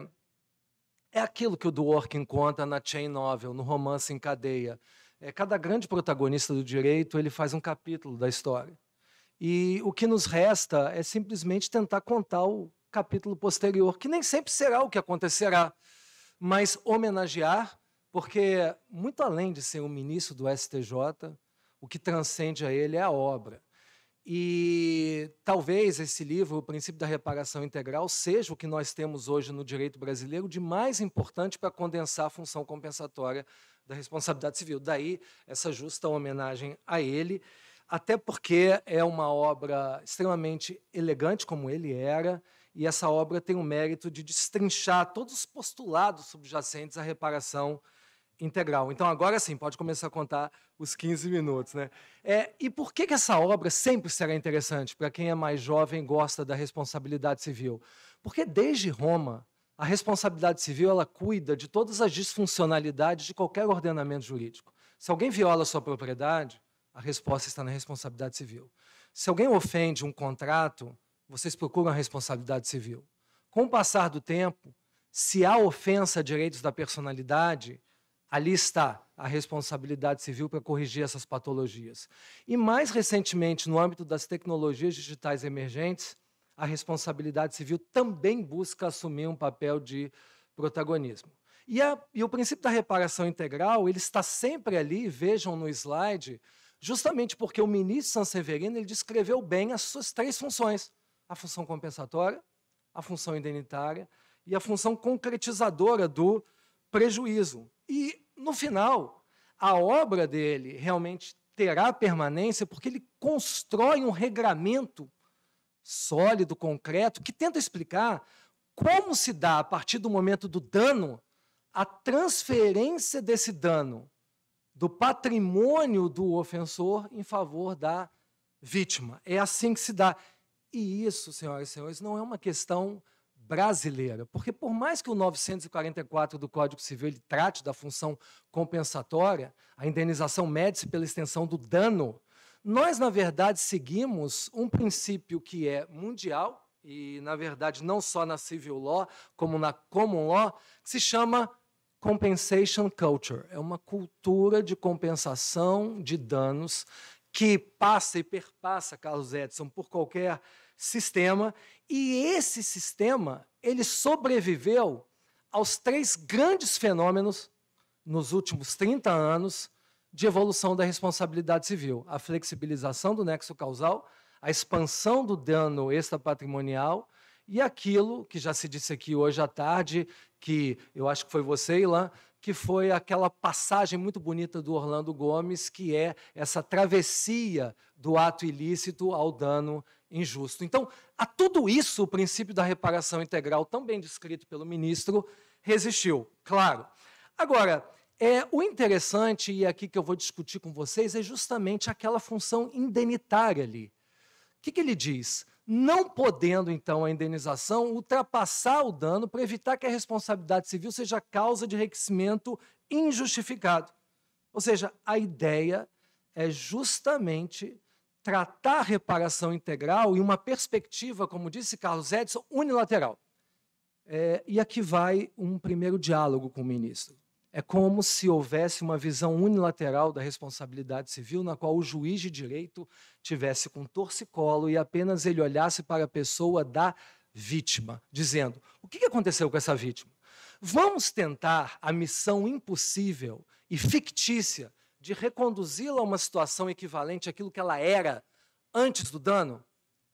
é aquilo que o Dworkin encontra na Chain Novel, no romance em cadeia. É, cada grande protagonista do direito ele faz um capítulo da história. E o que nos resta é simplesmente tentar contar o capítulo posterior, que nem sempre será o que acontecerá, mas homenagear, porque muito além de ser um ministro do STJ, o que transcende a ele é a obra. E talvez esse livro, O Princípio da Reparação Integral, seja o que nós temos hoje no direito brasileiro de mais importante para condensar a função compensatória da responsabilidade civil. Daí essa justa homenagem a ele, até porque é uma obra extremamente elegante, como ele era, e essa obra tem o mérito de destrinchar todos os postulados subjacentes à reparação integral. Então, agora sim, pode começar a contar os 15 minutos. Né? É, e por que, que essa obra sempre será interessante para quem é mais jovem e gosta da responsabilidade civil? Porque desde Roma, a responsabilidade civil ela cuida de todas as disfuncionalidades de qualquer ordenamento jurídico. Se alguém viola sua propriedade, a resposta está na responsabilidade civil. Se alguém ofende um contrato, vocês procuram a responsabilidade civil. Com o passar do tempo, se há ofensa a direitos da personalidade, Ali está a responsabilidade civil para corrigir essas patologias. E mais recentemente, no âmbito das tecnologias digitais emergentes, a responsabilidade civil também busca assumir um papel de protagonismo. E, a, e o princípio da reparação integral, ele está sempre ali, vejam no slide, justamente porque o ministro Sanseverino ele descreveu bem as suas três funções: a função compensatória, a função indenitária e a função concretizadora do prejuízo. E no final, a obra dele realmente terá permanência porque ele constrói um regramento sólido, concreto, que tenta explicar como se dá, a partir do momento do dano, a transferência desse dano do patrimônio do ofensor em favor da vítima. É assim que se dá. E isso, senhoras e senhores, não é uma questão brasileira. Porque, por mais que o 944 do Código Civil trate da função compensatória, a indenização mede-se pela extensão do dano, nós, na verdade, seguimos um princípio que é mundial, e, na verdade, não só na civil law, como na common law, que se chama compensation culture. É uma cultura de compensação de danos que passa e perpassa, Carlos Edson, por qualquer sistema, e esse sistema ele sobreviveu aos três grandes fenômenos nos últimos 30 anos de evolução da responsabilidade civil: a flexibilização do nexo causal, a expansão do dano extrapatrimonial e aquilo que já se disse aqui hoje à tarde, que eu acho que foi você, Ilan, que foi aquela passagem muito bonita do Orlando Gomes, que é essa travessia do ato ilícito ao dano injusto. Então, a tudo isso, o princípio da reparação integral, tão bem descrito pelo ministro, resistiu, claro. Agora, é, o interessante, e é aqui que eu vou discutir com vocês, é justamente aquela função indenitária ali. O que, que ele diz? não podendo, então, a indenização ultrapassar o dano para evitar que a responsabilidade civil seja causa de enriquecimento injustificado. Ou seja, a ideia é justamente tratar a reparação integral em uma perspectiva, como disse Carlos Edson, unilateral. É, e aqui vai um primeiro diálogo com o ministro. É como se houvesse uma visão unilateral da responsabilidade civil, na qual o juiz de direito tivesse com torcicolo e apenas ele olhasse para a pessoa da vítima, dizendo: o que aconteceu com essa vítima? Vamos tentar a missão impossível e fictícia de reconduzi-la a uma situação equivalente àquilo que ela era antes do dano?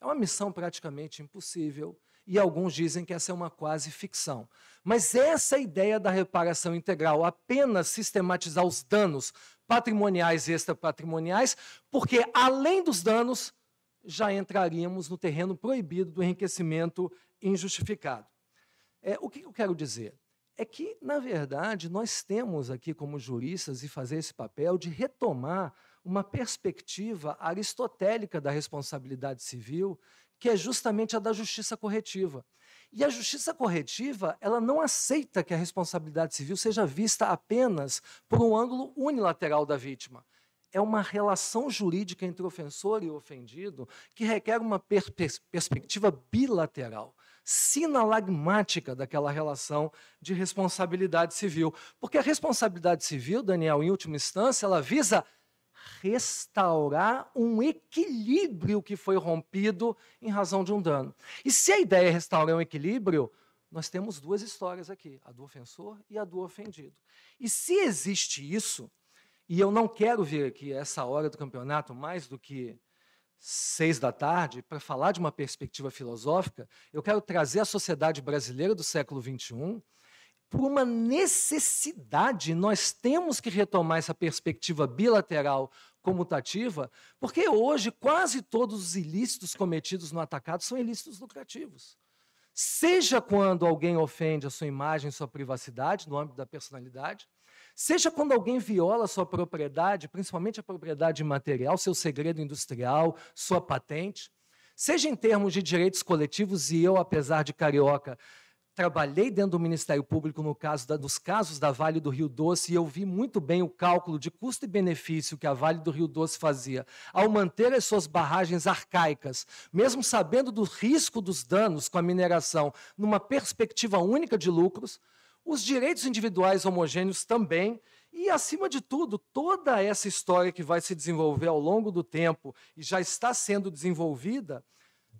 É uma missão praticamente impossível e alguns dizem que essa é uma quase ficção. Mas essa é ideia da reparação integral, apenas sistematizar os danos patrimoniais e extrapatrimoniais, porque além dos danos, já entraríamos no terreno proibido do enriquecimento injustificado. É, o que eu quero dizer? É que, na verdade, nós temos aqui, como juristas, e fazer esse papel de retomar uma perspectiva aristotélica da responsabilidade civil que é justamente a da justiça corretiva. E a justiça corretiva, ela não aceita que a responsabilidade civil seja vista apenas por um ângulo unilateral da vítima. É uma relação jurídica entre o ofensor e o ofendido que requer uma per perspectiva bilateral, sinalagmática daquela relação de responsabilidade civil. Porque a responsabilidade civil, Daniel, em última instância, ela visa restaurar um equilíbrio que foi rompido em razão de um dano. E se a ideia é restaurar um equilíbrio, nós temos duas histórias aqui, a do ofensor e a do ofendido. E se existe isso, e eu não quero vir aqui essa hora do campeonato mais do que seis da tarde para falar de uma perspectiva filosófica, eu quero trazer a sociedade brasileira do século XXI por uma necessidade, nós temos que retomar essa perspectiva bilateral comutativa, porque hoje quase todos os ilícitos cometidos no atacado são ilícitos lucrativos. Seja quando alguém ofende a sua imagem, sua privacidade, no âmbito da personalidade, seja quando alguém viola sua propriedade, principalmente a propriedade material, seu segredo industrial, sua patente, seja em termos de direitos coletivos, e eu, apesar de carioca, trabalhei dentro do Ministério Público no caso da, nos casos da Vale do Rio Doce e eu vi muito bem o cálculo de custo e benefício que a Vale do Rio Doce fazia ao manter as suas barragens arcaicas, mesmo sabendo do risco dos danos com a mineração, numa perspectiva única de lucros, os direitos individuais homogêneos também e, acima de tudo, toda essa história que vai se desenvolver ao longo do tempo e já está sendo desenvolvida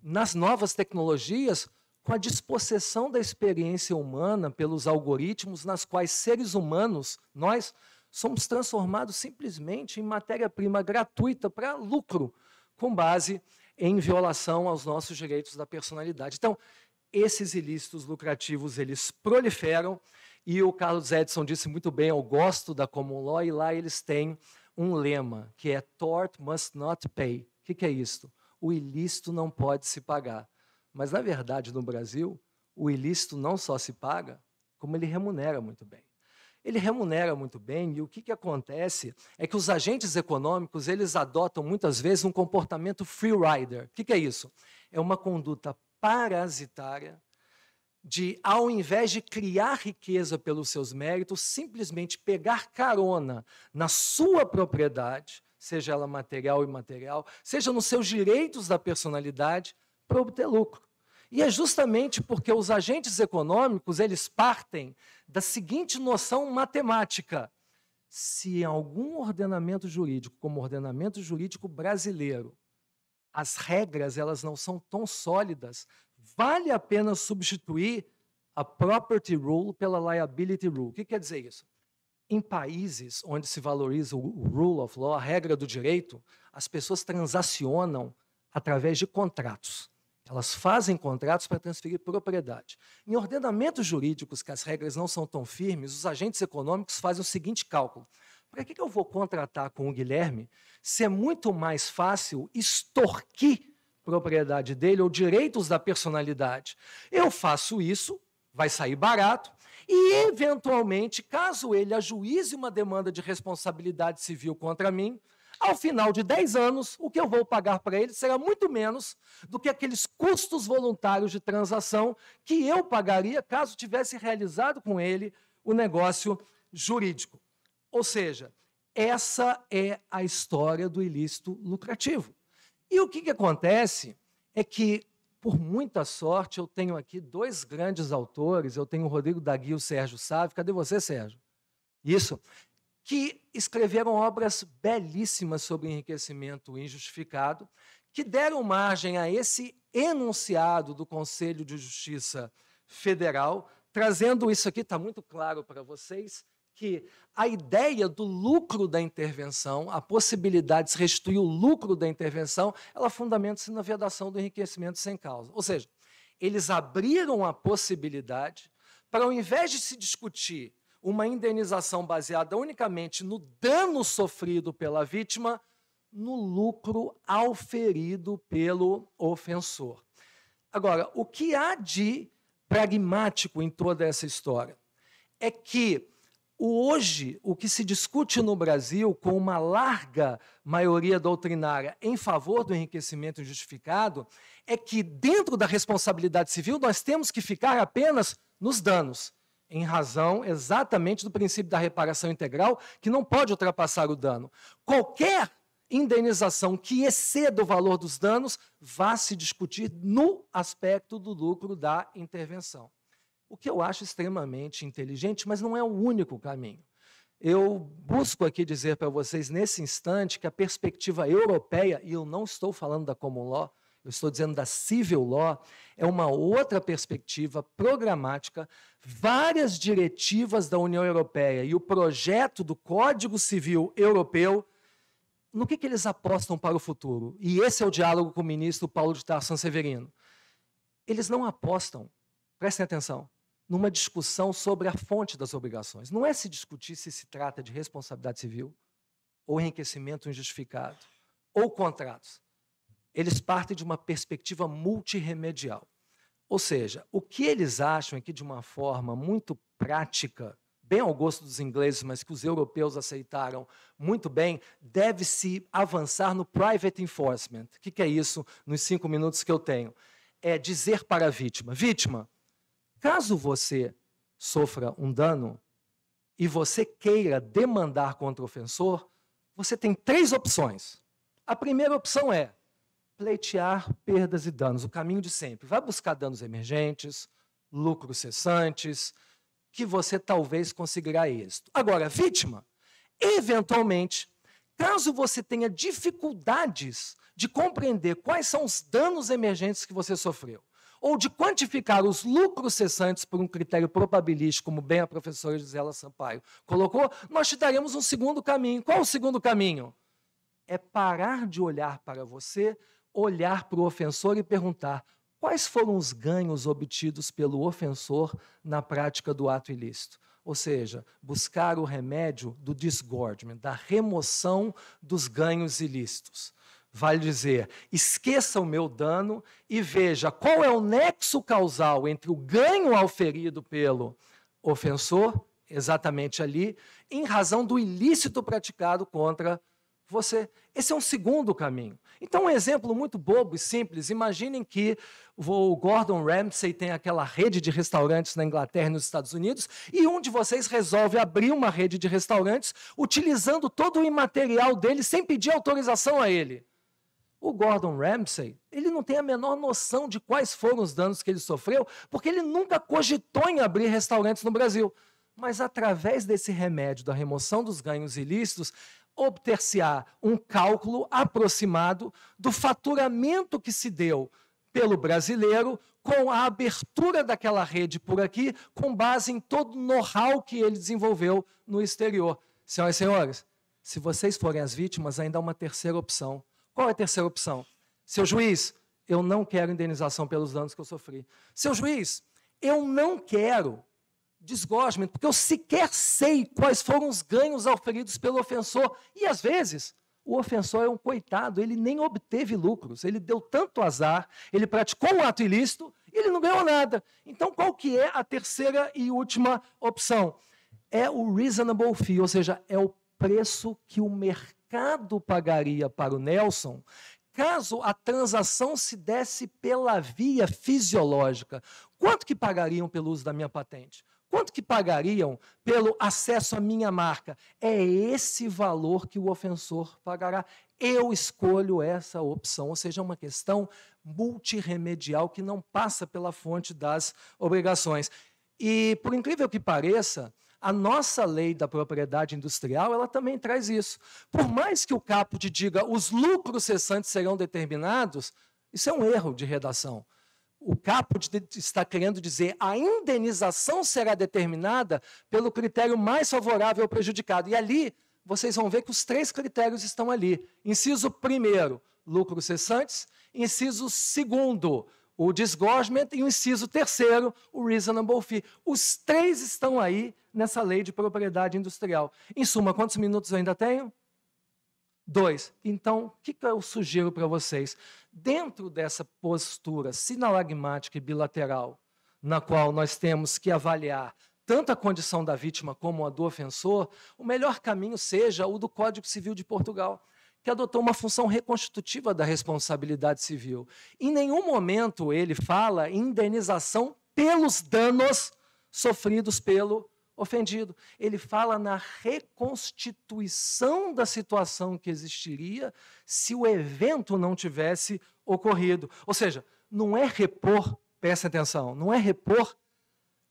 nas novas tecnologias com a dispossessão da experiência humana pelos algoritmos nas quais seres humanos, nós, somos transformados simplesmente em matéria-prima gratuita para lucro, com base em violação aos nossos direitos da personalidade. Então, esses ilícitos lucrativos, eles proliferam, e o Carlos Edson disse muito bem, eu gosto da Common Law, e lá eles têm um lema, que é tort must not pay. O que, que é isto? O ilícito não pode se pagar. Mas, na verdade, no Brasil, o ilícito não só se paga, como ele remunera muito bem. Ele remunera muito bem e o que, que acontece é que os agentes econômicos eles adotam muitas vezes um comportamento free rider. O que, que é isso? É uma conduta parasitária de, ao invés de criar riqueza pelos seus méritos, simplesmente pegar carona na sua propriedade, seja ela material e imaterial, seja nos seus direitos da personalidade, para obter lucro. E é justamente porque os agentes econômicos, eles partem da seguinte noção matemática. Se em algum ordenamento jurídico, como o ordenamento jurídico brasileiro, as regras elas não são tão sólidas, vale a pena substituir a property rule pela liability rule. O que quer dizer isso? Em países onde se valoriza o rule of law, a regra do direito, as pessoas transacionam através de contratos. Elas fazem contratos para transferir propriedade. Em ordenamentos jurídicos, que as regras não são tão firmes, os agentes econômicos fazem o seguinte cálculo: para que eu vou contratar com o Guilherme se é muito mais fácil extorquir propriedade dele ou direitos da personalidade? Eu faço isso, vai sair barato, e, eventualmente, caso ele ajuize uma demanda de responsabilidade civil contra mim, ao final de 10 anos, o que eu vou pagar para ele será muito menos do que aqueles custos voluntários de transação que eu pagaria caso tivesse realizado com ele o negócio jurídico. Ou seja, essa é a história do ilícito lucrativo. E o que, que acontece é que, por muita sorte, eu tenho aqui dois grandes autores, eu tenho o Rodrigo Dagui e o Sérgio Sávio. Cadê você, Sérgio? Isso que escreveram obras belíssimas sobre enriquecimento injustificado, que deram margem a esse enunciado do Conselho de Justiça Federal, trazendo isso aqui, está muito claro para vocês, que a ideia do lucro da intervenção, a possibilidade de se restituir o lucro da intervenção, ela fundamenta-se na vedação do enriquecimento sem causa. Ou seja, eles abriram a possibilidade para, ao invés de se discutir uma indenização baseada unicamente no dano sofrido pela vítima, no lucro auferido pelo ofensor. Agora, o que há de pragmático em toda essa história é que hoje o que se discute no Brasil com uma larga maioria doutrinária em favor do enriquecimento injustificado é que dentro da responsabilidade civil nós temos que ficar apenas nos danos em razão exatamente do princípio da reparação integral, que não pode ultrapassar o dano. Qualquer indenização que exceda o valor dos danos vá se discutir no aspecto do lucro da intervenção. O que eu acho extremamente inteligente, mas não é o único caminho. Eu busco aqui dizer para vocês, nesse instante, que a perspectiva europeia, e eu não estou falando da common law, eu estou dizendo da civil law, é uma outra perspectiva programática, várias diretivas da União Europeia e o projeto do Código Civil Europeu, no que, que eles apostam para o futuro? E esse é o diálogo com o ministro Paulo de Tarso Severino. Eles não apostam, prestem atenção, numa discussão sobre a fonte das obrigações. Não é se discutir se se trata de responsabilidade civil ou enriquecimento injustificado ou contratos eles partem de uma perspectiva multirremedial. Ou seja, o que eles acham é que, de uma forma muito prática, bem ao gosto dos ingleses, mas que os europeus aceitaram muito bem, deve-se avançar no private enforcement. O que é isso nos cinco minutos que eu tenho? É dizer para a vítima: vítima, caso você sofra um dano e você queira demandar contra o ofensor, você tem três opções. A primeira opção é pleitear perdas e danos, o caminho de sempre. Vai buscar danos emergentes, lucros cessantes, que você talvez conseguirá êxito. Agora, vítima, eventualmente, caso você tenha dificuldades de compreender quais são os danos emergentes que você sofreu, ou de quantificar os lucros cessantes por um critério probabilístico, como bem a professora Gisela Sampaio colocou, nós te daremos um segundo caminho. Qual o segundo caminho? É parar de olhar para você olhar para o ofensor e perguntar: quais foram os ganhos obtidos pelo ofensor na prática do ato ilícito? Ou seja, buscar o remédio do disgorgement, da remoção dos ganhos ilícitos. Vale dizer, esqueça o meu dano e veja qual é o nexo causal entre o ganho auferido pelo ofensor, exatamente ali, em razão do ilícito praticado contra o você. Esse é um segundo caminho. Então, um exemplo muito bobo e simples. Imaginem que o Gordon Ramsay tem aquela rede de restaurantes na Inglaterra e nos Estados Unidos, e um de vocês resolve abrir uma rede de restaurantes utilizando todo o imaterial dele sem pedir autorização a ele. O Gordon Ramsay, ele não tem a menor noção de quais foram os danos que ele sofreu, porque ele nunca cogitou em abrir restaurantes no Brasil. Mas através desse remédio da remoção dos ganhos ilícitos, obter-se-á um cálculo aproximado do faturamento que se deu pelo brasileiro com a abertura daquela rede por aqui, com base em todo o know-how que ele desenvolveu no exterior. Senhoras e senhores, se vocês forem as vítimas, ainda há uma terceira opção. Qual é a terceira opção? Seu juiz, eu não quero indenização pelos danos que eu sofri. Seu juiz, eu não quero desgostamento, porque eu sequer sei quais foram os ganhos oferidos pelo ofensor. E às vezes, o ofensor é um coitado, ele nem obteve lucros, ele deu tanto azar, ele praticou um ato ilícito e ele não ganhou nada. Então, qual que é a terceira e última opção? É o reasonable fee, ou seja, é o preço que o mercado pagaria para o Nelson caso a transação se desse pela via fisiológica. Quanto que pagariam pelo uso da minha patente? Quanto que pagariam pelo acesso à minha marca? É esse valor que o ofensor pagará. Eu escolho essa opção, ou seja, é uma questão multirremedial que não passa pela fonte das obrigações. E, por incrível que pareça, a nossa lei da propriedade industrial, ela também traz isso. Por mais que o caput diga os lucros cessantes serão determinados, isso é um erro de redação o caput está querendo dizer a indenização será determinada pelo critério mais favorável ao prejudicado. E ali vocês vão ver que os três critérios estão ali. Inciso primeiro, lucros cessantes. Inciso segundo, o disgorgement. E o inciso terceiro, o reasonable fee. Os três estão aí nessa lei de propriedade industrial. Em suma, quantos minutos eu ainda tenho? Dois, então, o que eu sugiro para vocês? Dentro dessa postura sinalagmática e bilateral, na qual nós temos que avaliar tanto a condição da vítima como a do ofensor, o melhor caminho seja o do Código Civil de Portugal, que adotou uma função reconstitutiva da responsabilidade civil. Em nenhum momento ele fala em indenização pelos danos sofridos pelo ofendido. Ele fala na reconstituição da situação que existiria se o evento não tivesse ocorrido. Ou seja, não é repor, presta atenção, não é repor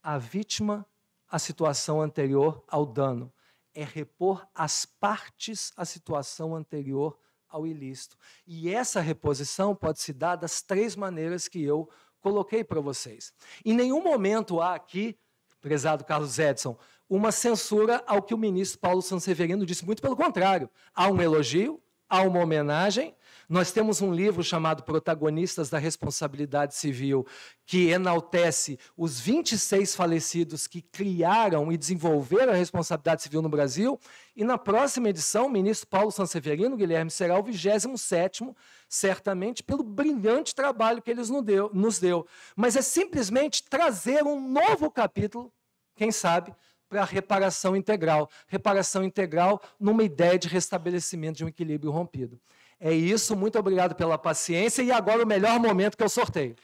a vítima à situação anterior ao dano, é repor as partes à situação anterior ao ilícito. E essa reposição pode se dar das três maneiras que eu coloquei para vocês. Em nenhum momento há aqui prezado Carlos Edson, uma censura ao que o ministro Paulo Sanseverino disse. Muito pelo contrário, há um elogio, há uma homenagem. Nós temos um livro chamado Protagonistas da Responsabilidade Civil, que enaltece os 26 falecidos que criaram e desenvolveram a responsabilidade civil no Brasil. E na próxima edição, o ministro Paulo Sanseverino, Guilherme, será o 27º, certamente, pelo brilhante trabalho que ele nos deu. Mas é simplesmente trazer um novo capítulo quem sabe, para reparação integral. Reparação integral numa ideia de restabelecimento de um equilíbrio rompido. É isso, muito obrigado pela paciência e agora o melhor momento que eu sorteio.